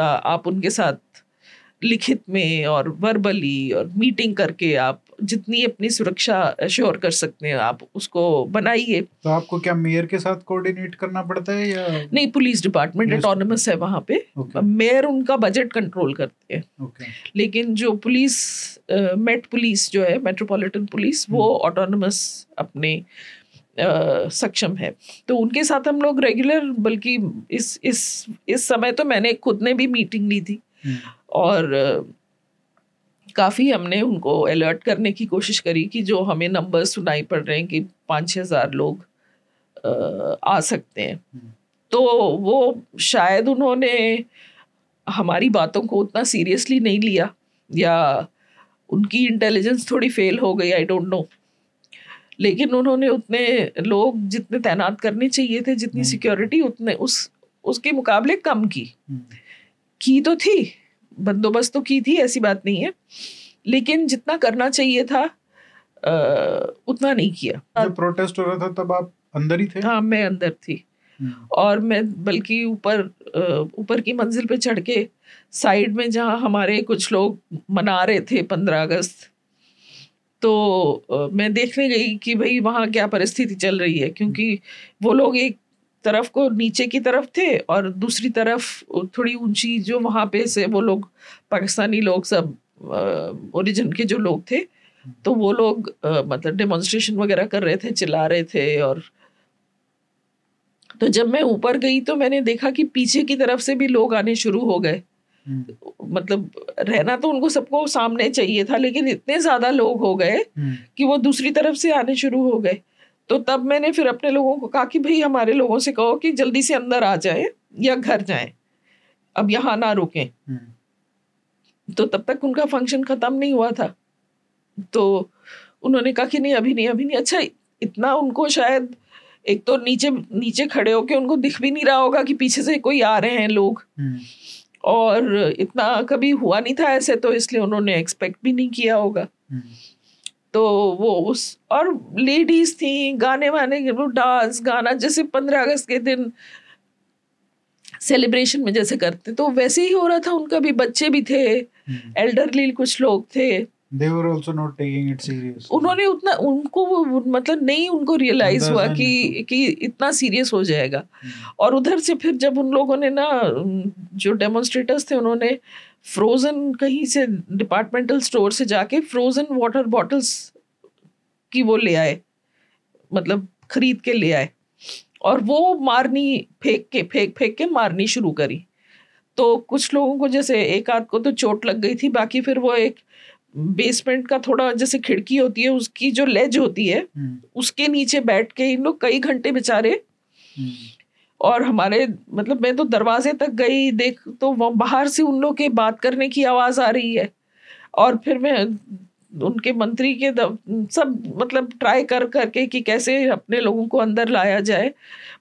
आप उनके साथ लिखित में और वर्बली और मीटिंग करके आप जितनी अपनी सुरक्षा श्योर कर सकते हैं आप उसको बनाइए तो आपको क्या मेयर के साथ कोऑर्डिनेट करना पड़ता है या नहीं पुलिस डिपार्टमेंट ऑटोनमस है वहाँ पे okay. मेयर उनका बजट कंट्रोल करते हैं okay. लेकिन जो पुलिस मेट पुलिस जो है मेट्रोपॉलिटन पुलिस वो ऑटोनमस hmm. अपने आ, सक्षम है तो उनके साथ हम लोग रेगुलर बल्कि इस इस इस समय तो मैंने खुद ने भी मीटिंग ली थी hmm. और काफ़ी हमने उनको अलर्ट करने की कोशिश करी कि जो हमें नंबर सुनाई पड़ रहे हैं कि पाँच छः हज़ार लोग आ सकते हैं हम्म। तो वो शायद उन्होंने हमारी बातों को उतना सीरियसली नहीं लिया या उनकी इंटेलिजेंस थोड़ी फेल हो गई आई डोंट नो लेकिन उन्होंने उतने लोग जितने तैनात करने चाहिए थे जितनी सिक्योरिटी हम्म। उतने उस उसके मुकाबले कम की हम्म। की तो थी बंदोबस्त तो की थी ऐसी बात नहीं है लेकिन जितना करना चाहिए था आ, उतना नहीं किया जब प्रोटेस्ट हो रहा था तब आप अंदर ही थे हाँ मैं अंदर थी हम्म। और मैं बल्कि ऊपर ऊपर की मंजिल पे चढ़ के साइड में जहाँ हमारे कुछ लोग मना रहे थे पंद्रह अगस्त तो मैं देखने गई कि भाई वहाँ क्या परिस्थिति चल रही है क्योंकि वो लोग एक तरफ को नीचे की तरफ थे और दूसरी तरफ थोड़ी ऊंची जो वहाँ पे से वो लोग पाकिस्तानी लोग सब ओरिजिन के जो लोग थे तो वो लोग मतलब डेमोन्स्ट्रेशन वगैरह कर रहे थे चिल्ला रहे थे और तो जब मैं ऊपर गई तो मैंने देखा कि पीछे की तरफ से भी लोग आने शुरू हो गए हम्म। मतलब रहना तो उनको सबको सामने चाहिए था लेकिन इतने ज्यादा लोग हो गए हम्म। कि वो दूसरी तरफ से आने शुरू हो गए तो तब मैंने फिर अपने लोगों को कहा कि भाई हमारे लोगों से कहो कि जल्दी से अंदर आ जाए या घर जाए अब यहाँ ना रुके हम्म। तो तब तक उनका फंक्शन ख़त्म नहीं हुआ था तो उन्होंने कहा कि नहीं अभी नहीं अभी नहीं अच्छा इतना उनको शायद एक तो नीचे नीचे खड़े होके उनको दिख भी नहीं रहा होगा कि पीछे से कोई आ रहे हैं लोग हम्म। और इतना कभी हुआ नहीं था ऐसे तो इसलिए उन्होंने एक्सपेक्ट भी नहीं किया होगा हम्म। तो वो उस और लेडीज थी गाने वाने वो डांस गाना जैसे पंद्रह अगस्त के दिन सेलिब्रेशन में जैसे करते तो वैसे ही हो रहा था उनका भी बच्चे भी थे एल्डरली हम्म। कुछ लोग थे उन्होंने उतना उनको मतलब नहीं उनको रियलाइज हुआ कि कि इतना सीरियस हो जाएगा हम्म। और उधर से फिर जब उन लोगों ने ना जो डेमोन्स्ट्रेटर्स थे उन्होंने फ्रोजन कहीं से डिपार्टमेंटल स्टोर से जाके फ्रोजन वाटर बॉटल्स की वो ले आए मतलब खरीद के ले आए और वो मारनी फेंक के फेंक फेंक के मारनी शुरू करी तो कुछ लोगों को जैसे एक आध को तो चोट लग गई थी बाकी फिर वो एक बेसमेंट का थोड़ा जैसे खिड़की होती है उसकी जो लेज होती है हम्म। उसके नीचे बैठ के इन लोग कई घंटे बेचारे हम्म। और हमारे मतलब मैं तो दरवाजे तक गई देख तो वो बाहर से उन लोग के बात करने की आवाज़ आ रही है और फिर मैं उनके मंत्री के दव, सब मतलब ट्राई कर करके कि कैसे अपने लोगों को अंदर लाया जाए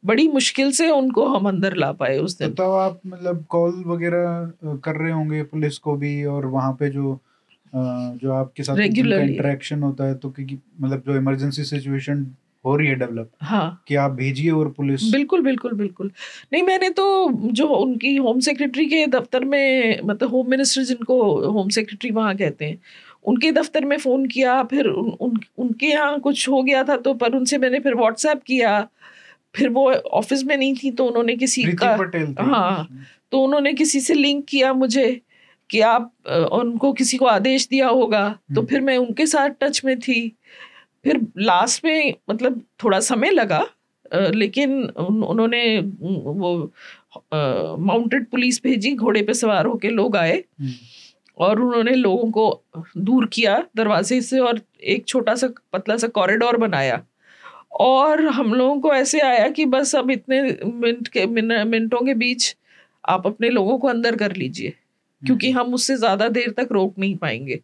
बड़ी मुश्किल से उनको हम अंदर ला पाए उस दिन तो आप मतलब कॉल वगैरह कर रहे होंगे पुलिस को भी और वहाँ पे जो जो आपके साथ इंटरेक्शन होता है तो क्योंकि मतलब जो इमरजेंसी सिचुएशन हो रही है डेवलप हाँ कि आप भेजिए और पुलिस बिल्कुल बिल्कुल बिल्कुल नहीं मैंने तो जो उनकी होम सेक्रेटरी के दफ्तर में मतलब होम मिनिस्टर जिनको होम सेक्रेटरी वहाँ कहते हैं उनके दफ्तर में फ़ोन किया फिर उन, उन उनके यहाँ कुछ हो गया था तो पर उनसे मैंने फिर व्हाट्सएप किया फिर वो ऑफिस में नहीं थी तो उन्होंने किसी का हाँ तो उन्होंने किसी से लिंक किया मुझे कि आप उनको किसी को आदेश दिया होगा तो हम्म। फिर मैं उनके साथ टच में थी फिर लास्ट में मतलब थोड़ा समय लगा लेकिन उन्होंने वो माउंटेड पुलिस भेजी घोड़े पे सवार होके लोग आए हम्म। और उन्होंने लोगों को दूर किया दरवाजे से और एक छोटा सा पतला सा कॉरिडोर बनाया और हम लोगों को ऐसे आया कि बस अब इतने मिनट के मिनटों के बीच आप अपने लोगों को अंदर कर लीजिए क्योंकि हम्म। हम उससे ज़्यादा देर तक रोक नहीं पाएंगे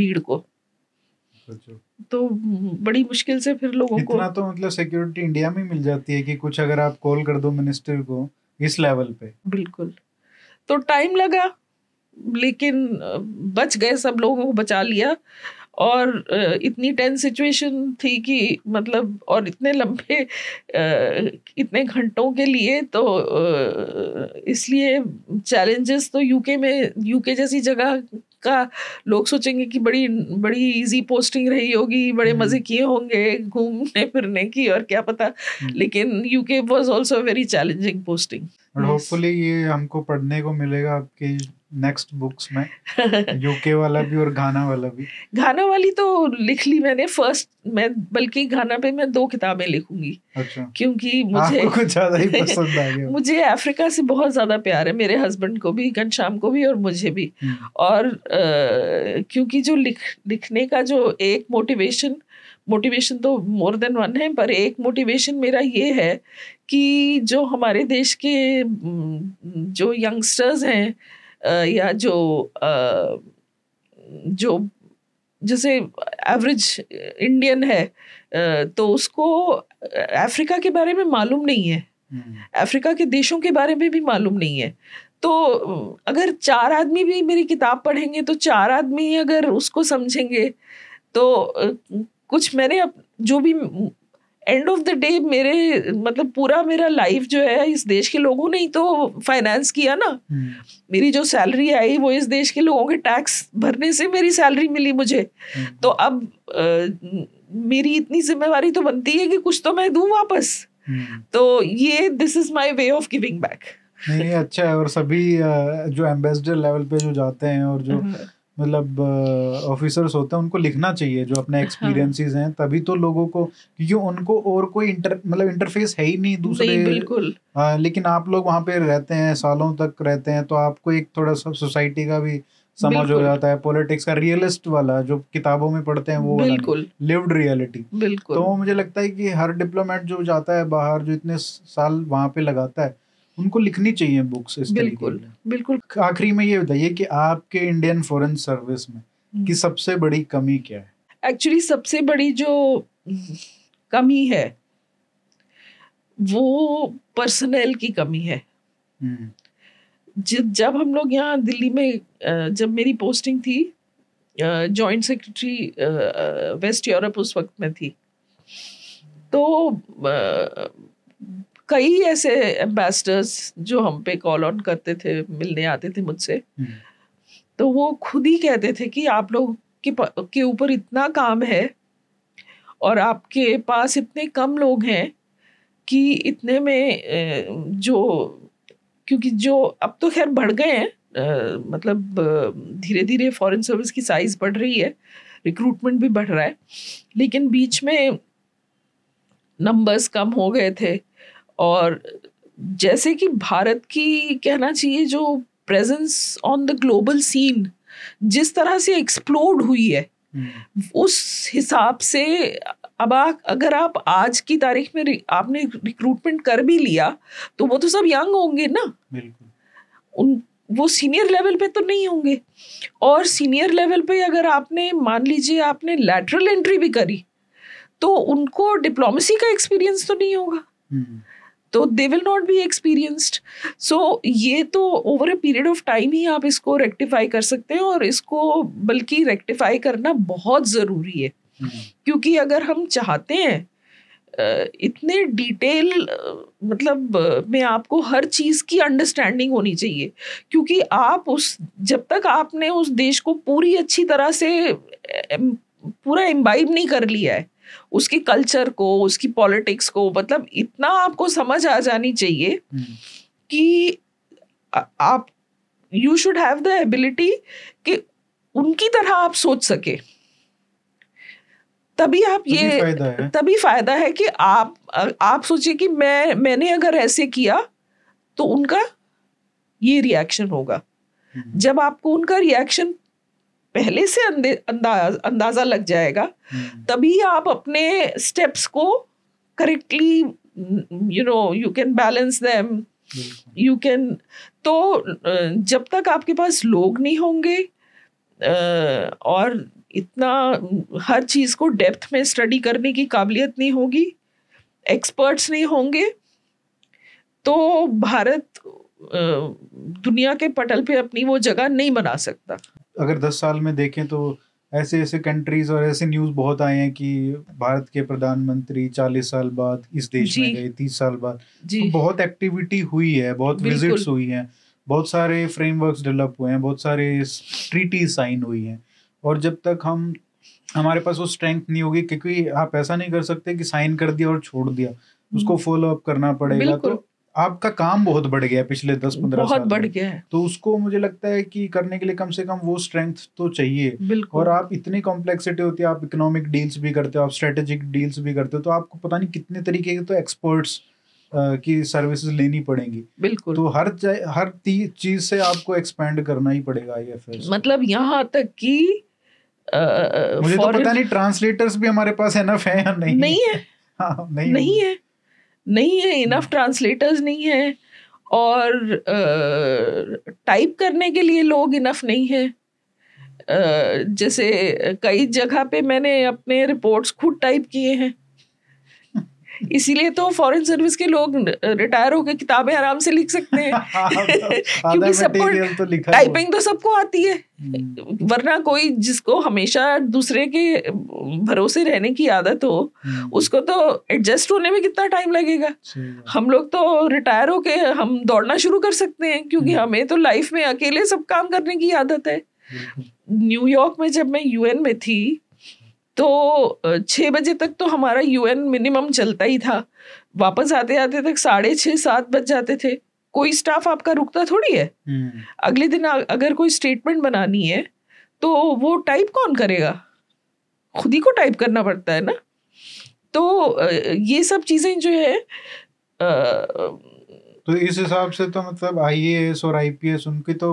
भीड़ को अच्छा। तो बड़ी मुश्किल से फिर लोगों इतना को इतना तो मतलब सिक्योरिटी इंडिया में मिल जाती है कि कुछ अगर आप कॉल कर दो मिनिस्टर को इस लेवल पे बिल्कुल तो टाइम लगा लेकिन बच गए सब लोगों को बचा लिया और इतनी टेंस सिचुएशन थी कि मतलब और इतने लंबे इतने घंटों के लिए तो इसलिए चैलेंजेस तो यूके में यूके जैसी जगह का लोग सोचेंगे कि बड़ी बड़ी इजी पोस्टिंग रही होगी बड़े हम्म। मज़े किए होंगे घूमने फिरने की और क्या पता हम्म। लेकिन UK was also very challenging posting hopefully ये हमको पढ़ने को मिलेगा आपकी नेक्स्ट बुक्स में यूके (laughs) वाला भी और घाना वाला भी घाना वाली तो लिख ली मैंने फर्स्ट मैं बल्कि घाना पे मैं दो किताबें लिखूंगी अच्छा क्योंकि मुझे कुछ ज्यादा ही पसंद आ गया (laughs) मुझे अफ्रीका से बहुत ज्यादा प्यार है मेरे हस्बैंड को भी घनश्याम को भी और मुझे भी हम्म। और आ, क्योंकि जो लिख लिखने का जो एक मोटिवेशन मोटिवेशन तो मोर देन वन है पर एक मोटिवेशन मेरा ये है कि जो हमारे देश के जो यंगस्टर्स हैं या जो जो जैसे एवरेज इंडियन है तो उसको अफ्रीका के बारे में मालूम नहीं है हम्म। अफ्रीका के देशों के बारे में भी मालूम नहीं है तो अगर चार आदमी भी मेरी किताब पढ़ेंगे तो चार आदमी अगर उसको समझेंगे तो कुछ मैंने अब जो भी एंड ऑफ द डे मेरे मतलब पूरा मेरा लाइफ जो है इस देश के लोगों ने ही तो फाइनेंस किया ना हम्म। मेरी जो सैलरी आई वो इस देश के लोगों के टैक्स भरने से मेरी सैलरी मिली मुझे हम्म। तो अब आ, मेरी इतनी जिम्मेवारी तो बनती है कि कुछ तो मैं दूं वापस हम्म। तो ये this is my way of giving back नहीं अच्छा है और सभी जो एम्बेसडर लेवल पे जो जाते हैं और जो (laughs) मतलब ऑफिसर्स होते हैं उनको लिखना चाहिए जो अपने एक्सपीरियंसेस हाँ। हैं तभी तो लोगों को क्योंकि उनको और कोई इंटर मतलब इंटरफेस है ही नहीं दूसरे नहीं, बिल्कुल आ, लेकिन आप लोग वहाँ पे रहते हैं सालों तक रहते हैं तो आपको एक थोड़ा सा सोसाइटी का भी समझ हो जाता है पॉलिटिक्स का रियलिस्ट वाला जो किताबों में पढ़ते हैं वो बिल्कुल लिव्ड रियलिटी बिल्कुल तो मुझे लगता है कि हर डिप्लोमेट जो जाता है बाहर जो इतने साल वहाँ पे लगाता है उनको लिखनी चाहिए बुक्स इस बिल्कुल बिल्कुल आखिरी में ये बताइए कि आपके इंडियन फॉरेन सर्विस में हम्म। की सबसे बड़ी कमी क्या है एक्चुअली सबसे बड़ी जो कमी है वो पर्सनल की कमी है हम्म। जब हम लोग यहाँ दिल्ली में जब मेरी पोस्टिंग थी जॉइंट सेक्रेटरी वेस्ट यूरोप उस वक्त में थी तो कई ऐसे एम्बेसडर्स जो हम पे कॉल ऑन करते थे मिलने आते थे मुझसे हम्म। तो वो खुद ही कहते थे कि आप लोग के के ऊपर इतना काम है और आपके पास इतने कम लोग हैं कि इतने में जो क्योंकि जो अब तो खैर बढ़ गए हैं मतलब धीरे धीरे फॉरेन सर्विस की साइज बढ़ रही है रिक्रूटमेंट भी बढ़ रहा है लेकिन बीच में नंबर्स कम हो गए थे और जैसे कि भारत की कहना चाहिए जो presence on the global scene जिस तरह से एक्सप्लोड हुई है हम्म। उस हिसाब से अब आ, अगर आप आज की तारीख में आपने रिक्रूटमेंट कर भी लिया तो वो तो सब यंग होंगे ना बिल्कुल उन वो सीनियर लेवल पे तो नहीं होंगे और सीनियर लेवल पे अगर आपने मान लीजिए आपने लैटरल एंट्री भी करी तो उनको डिप्लोमेसी का एक्सपीरियंस तो नहीं होगा हम्म। तो they will not be experienced so ये तो over a period of time ही आप इसको रेक्टिफाई कर सकते हैं और इसको बल्कि रेक्टिफाई करना बहुत ज़रूरी है हम्म। क्योंकि अगर हम चाहते हैं इतने डिटेल मतलब में आपको हर चीज़ की अंडरस्टैंडिंग होनी चाहिए क्योंकि आप उस जब तक आपने उस देश को पूरी अच्छी तरह से पूरा इम्बाइब नहीं कर लिया है उसकी कल्चर को उसकी पॉलिटिक्स को मतलब इतना आपको समझ आ जानी चाहिए हम्म। कि आप you should have the ability कि उनकी तरह आप सोच सके तभी आप तभी ये फायदा तभी फायदा है कि आप आप सोचिए कि मैं मैंने अगर ऐसे किया तो उनका ये रिएक्शन होगा हम्म। जब आपको उनका रिएक्शन पहले से अंदाज अंदाजा लग जाएगा हम्म। तभी आप अपने स्टेप्स को correctly you know you can balance them you can तो जब तक आपके पास लोग नहीं होंगे और इतना हर चीज़ को डेप्थ में स्टडी करने की काबिलियत नहीं होगी एक्सपर्ट्स नहीं होंगे तो भारत दुनिया के पटल पे अपनी वो जगह नहीं बना सकता अगर दस साल में देखें तो ऐसे ऐसे कंट्रीज और ऐसे न्यूज़ बहुत आए हैं कि भारत के प्रधानमंत्री चालीस साल बाद इस देश में गए तीस साल बाद तो बहुत एक्टिविटी हुई है बहुत विजिट्स हुई हैं बहुत सारे फ्रेमवर्क्स डेवलप हुए हैं बहुत सारे ट्रीटी साइन हुई हैं और जब तक हम हमारे पास वो स्ट्रेंथ नहीं होगी क्योंकि आप ऐसा नहीं कर सकते कि साइन कर दिया और छोड़ दिया उसको फॉलो हम्म। अप करना पड़ेगा तो आपका काम बहुत बढ़ गया पिछले दस पंद्रह बहुत साल बढ़ गया है तो उसको मुझे लगता है कि करने के लिए कम से कम वो स्ट्रेंथ तो चाहिए बिल्कुल और आप इतनी कॉम्प्लेक्सिटी होती है आप इकोनॉमिक डील्स भी करते हो आप स्ट्रेटेजिक डील्स भी करते हो तो आपको पता नहीं कितने तरीके के तो एक्सपर्ट्स की सर्विसेज लेनी पड़ेंगी बिल्कुल तो हर हर चीज से आपको एक्सपेंड करना ही पड़ेगा आई एफ मतलब यहाँ तक कि मुझे तो पता नहीं ट्रांसलेटर्स भी हमारे पास एनफ है या नहीं नहीं है हाँ नहीं नहीं है नहीं है इनफ हम्म। ट्रांसलेटर्स नहीं है और टाइप करने के लिए लोग इनफ नहीं है जैसे कई जगह पे मैंने अपने रिपोर्ट्स खुद टाइप किए हैं इसीलिए तो फॉरेन सर्विस के लोग रिटायर होकर किताबें आराम से लिख सकते हैं (laughs) हाँ, तो (laughs) क्योंकि सबको टाइपिंग तो, तो सबको आती है हम्म। वरना कोई जिसको हमेशा दूसरे के भरोसे रहने की आदत हो हम्म। उसको तो एडजस्ट होने में कितना टाइम लगेगा हम लोग तो रिटायर होके हम दौड़ना शुरू कर सकते हैं क्योंकि हम्म। हमें तो लाइफ में अकेले सब काम करने की आदत है न्यूयॉर्क में जब मैं यूएन में थी तो छः बजे तक तो हमारा यूएन मिनिमम चलता ही था वापस आते आते तक साढ़े छः सात बज जाते थे कोई स्टाफ आपका रुकता थोड़ी है hmm. अगले दिन अगर कोई स्टेटमेंट बनानी है तो वो टाइप कौन करेगा खुद ही को टाइप करना पड़ता है ना तो ये सब चीज़ें जो है आ, तो इस हिसाब से तो मतलब आईएएस और आईपीएस उनकी तो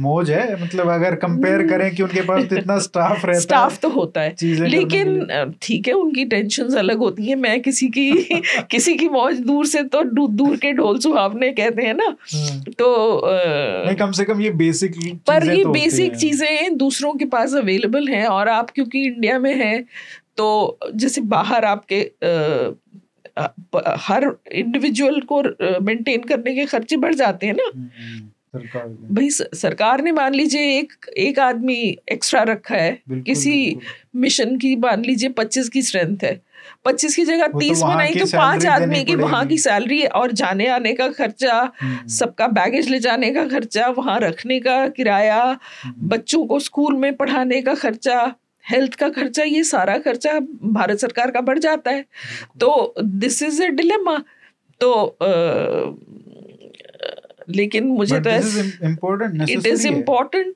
मौज है मतलब अगर कंपेयर हम्म। करें कि उनके पास तो इतना स्टाफ रहता स्टाफ तो होता है लेकिन ठीक है उनकी टेंशन अलग होती है मैं किसी की (laughs) किसी की मौज दूर से तो दूर के ढोल सुहावने कहते हैं ना हम्म। तो आ, कम से कम ये बेसिक तो पर ये तो बेसिक चीजें दूसरों के पास अवेलेबल हैं और आप क्योंकि इंडिया में हैं तो जैसे बाहर आपके हर इंडिविजुअल को मेंटेन करने के खर्चे बढ़ जाते हैं ना हम्म। भाई सरकार ने मान लीजिए एक एक आदमी एक्स्ट्रा रखा है बिल्कुल, किसी मिशन की मान लीजिए पच्चीस की स्ट्रेंथ है पच्चीस की जगह तो तीस में नहीं तो पांच आदमी की वहां की सैलरी और जाने आने का खर्चा हम्म। सबका बैगेज ले जाने का खर्चा वहां रखने का किराया हम्म। बच्चों को स्कूल में पढ़ाने का खर्चा हेल्थ का खर्चा ये सारा खर्चा भारत सरकार का बढ़ जाता है तो दिस इज ए डिलेमा तो आ, लेकिन मुझे तो इम्पोर्टेंट इट इज इम्पोर्टेंट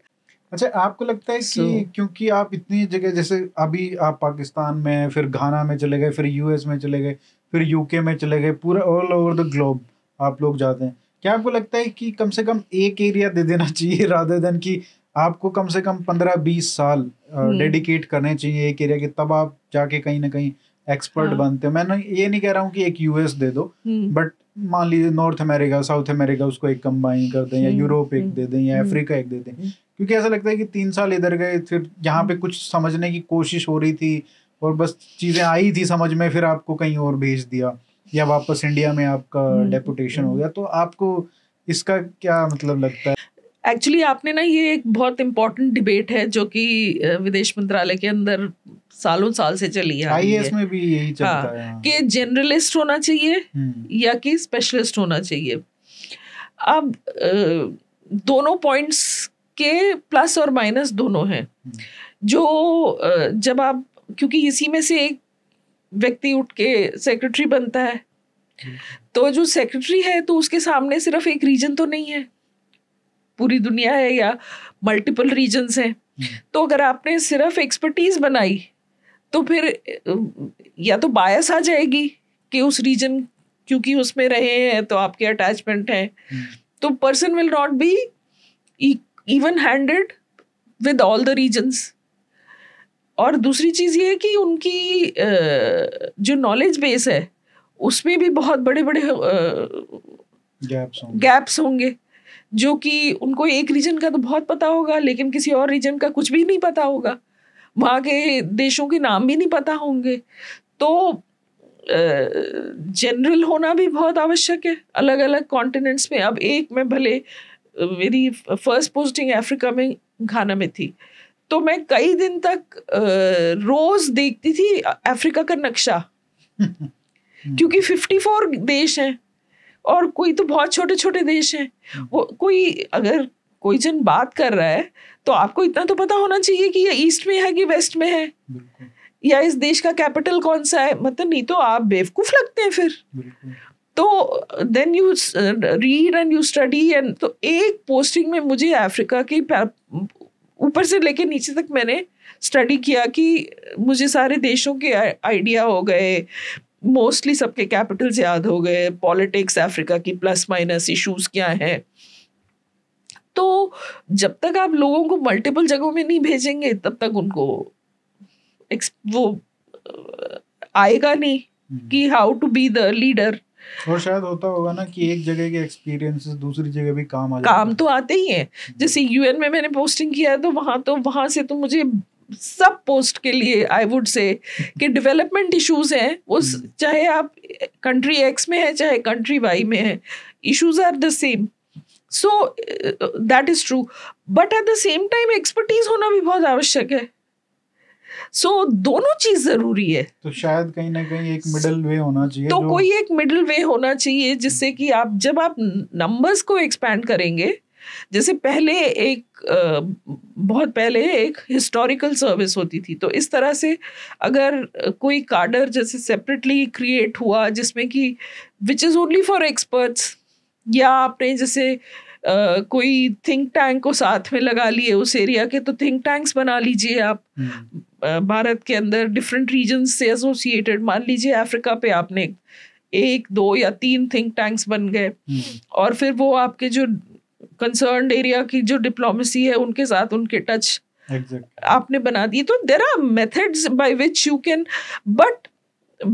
अच्छा आपको लगता है कि so, क्योंकि आप इतनी जगह जैसे अभी आप पाकिस्तान में फिर घाना में चले गए फिर यूएस में चले गए फिर यूके में चले गए पूरा ऑल ओवर द ग्लोब आप लोग जाते हैं क्या आपको लगता है कि कम से कम एक एरिया दे देना चाहिए राधे देन कि आपको कम से कम पंद्रह बीस साल डेडिकेट हम्म। करने चाहिए एक एरिया के तब आप जाके कहीं ना कहीं एक्सपर्ट हाँ. बनते हो मैं ये नहीं कह रहा हूँ कि एक यूएस दे दो बट हम्म। मान लीजिए नॉर्थ अमेरिका साउथ अमेरिका उसको एक कंबाइन कर दें या हम्म, यूरोप एक हम्म, दे दें या हम्म, अफ्रीका एक दे दें क्योंकि ऐसा लगता है कि तीन साल इधर गए फिर यहाँ पे कुछ समझने की कोशिश हो रही थी और बस चीज़ें आई थी समझ में फिर आपको कहीं और भेज दिया या वापस इंडिया में आपका डेपुटेशन हो गया तो आपको इसका क्या मतलब लगता है एक्चुअली आपने ना ये एक बहुत इम्पोर्टेंट डिबेट है जो कि विदेश मंत्रालय के अंदर सालों साल से चली आ रही है में भी यही चलता हाँ, है हाँ। कि जनरलिस्ट होना चाहिए हम्म। या कि स्पेशलिस्ट होना चाहिए अब दोनों पॉइंट्स के प्लस और माइनस दोनों हैं हम्म। जो जब आप क्योंकि इसी में से एक व्यक्ति उठ के सेक्रेटरी बनता है हम्म। तो जो सेक्रेटरी है तो उसके सामने सिर्फ एक रीजन तो नहीं है पूरी दुनिया है या मल्टीपल रीजन्स हैं तो अगर आपने सिर्फ एक्सपर्टीज बनाई तो फिर या तो बायस आ जाएगी कि उस रीजन क्योंकि उसमें रहे हैं तो आपके अटैचमेंट है तो person will not be even handed with all the reasons और दूसरी चीज़ ये है कि उनकी जो नॉलेज बेस है उसमें भी बहुत बड़े बड़े गैप्स होंगे जो कि उनको एक रीजन का तो बहुत पता होगा लेकिन किसी और रीजन का कुछ भी नहीं पता होगा वहाँ के देशों के नाम भी नहीं पता होंगे तो जनरल होना भी बहुत आवश्यक है अलग अलग कॉन्टिनेंट्स में अब एक में भले मेरी फर्स्ट पोस्टिंग अफ्रीका में घाना में थी तो मैं कई दिन तक रोज देखती थी अफ्रीका का नक्शा (laughs) क्योंकि 54 देश हैं और कोई तो बहुत छोटे छोटे देश हैं वो कोई अगर कोई जन बात कर रहा है तो आपको इतना तो पता होना चाहिए कि ये ईस्ट में है कि वेस्ट में है या इस देश का कैपिटल कौन सा है मतलब नहीं तो आप बेवकूफ लगते हैं फिर तो then you read and you study and तो एक पोस्टिंग में मुझे अफ्रीका की ऊपर से लेके नीचे तक मैंने स्टडी किया कि मुझे सारे देशों के आइडिया हो गए मोस्टली सबके कैपिटल्स याद हो गए पॉलिटिक्स अफ्रीका की प्लस माइनस इश्यूज क्या हैं तो जब तक आप लोगों को मल्टीपल जगहों में नहीं भेजेंगे तब तक उनको वो आएगा नहीं हम्म। कि how to be the leader और शायद होता होगा ना कि एक जगह के एक्सपीरियंस दूसरी जगह भी काम आ काम तो आते ही हैं हम्म। जैसे यूएन में मैंने पोस्टिंग किया है तो वहां तो वहां से तो मुझे सब पोस्ट के लिए आई वुड से कि डेवलपमेंट इश्यूज हैं वो hmm. चाहे आप कंट्री एक्स में है चाहे कंट्री वाई में है issues are the same so that is true but at the same time expertise होना भी बहुत आवश्यक है सो so, दोनों चीज जरूरी है तो शायद कहीं ना कहीं एक मिडिल वे होना चाहिए तो जो... कोई एक मिडिल वे होना चाहिए जिससे कि आप जब आप नंबर्स को एक्सपैंड करेंगे जैसे पहले एक बहुत पहले एक हिस्टोरिकल सर्विस होती थी तो इस तरह से अगर कोई कार्डर जैसे सेपरेटली क्रिएट हुआ जिसमें कि which is only for experts या आपने जैसे आ, कोई थिंक टैंक को साथ में लगा लिए उस एरिया के तो थिंक टैंक्स बना लीजिए आप हम्म। भारत के अंदर डिफरेंट रीजन से एसोसिएटेड मान लीजिए अफ्रीका पे आपने एक दो या तीन थिंक टैंक्स बन गए हम्म। और फिर वो आपके जो कंसर्न एरिया की जो डिप्लोमेसी है उनके साथ उनके टच exactly. आपने बना दिए तो there are methods by which you can but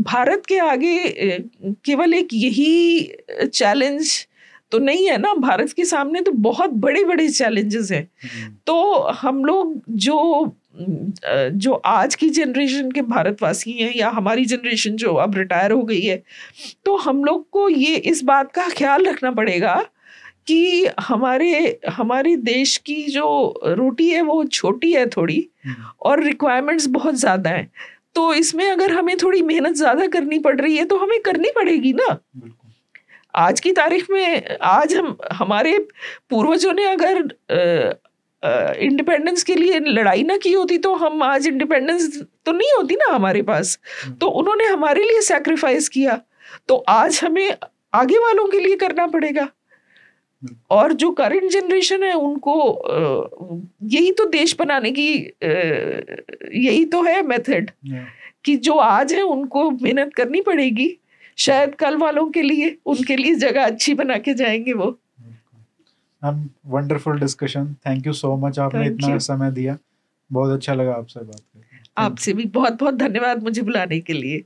Bharat के आगे केवल एक यही चैलेंज तो नहीं है ना भारत के सामने तो बहुत बड़े बड़े चैलेंजेस हैं hmm. तो हम लोग जो जो आज की जनरेशन के भारतवासी हैं या हमारी जनरेशन जो अब रिटायर हो गई है तो हम लोग को ये इस बात का ख्याल रखना पड़ेगा कि हमारे हमारे देश की जो रोटी है वो छोटी है थोड़ी हम्म। और रिक्वायरमेंट्स बहुत ज़्यादा हैं तो इसमें अगर हमें थोड़ी मेहनत ज़्यादा करनी पड़ रही है तो हमें करनी पड़ेगी ना आज की तारीख में आज हम हमारे पूर्वजों ने अगर इंडिपेंडेंस के लिए लड़ाई ना की होती तो हम आज इंडिपेंडेंस तो नहीं होती ना हमारे पास हम्म। तो उन्होंने हमारे लिए सेक्रीफाइस किया तो आज हमें आगे वालों के लिए करना पड़ेगा और जो करंट जनरेशन है उनको यही तो देश बनाने की यही तो है मेथड कि जो आज है उनको मेहनत करनी पड़ेगी शायद कल वालों के लिए उनके लिए जगह अच्छी बना के जाएंगे वो ma'am wonderful discussion thank you so much आपने इतना you. समय दिया बहुत अच्छा लगा आपसे बात करके आपसे भी बहुत बहुत धन्यवाद मुझे बुलाने के लिए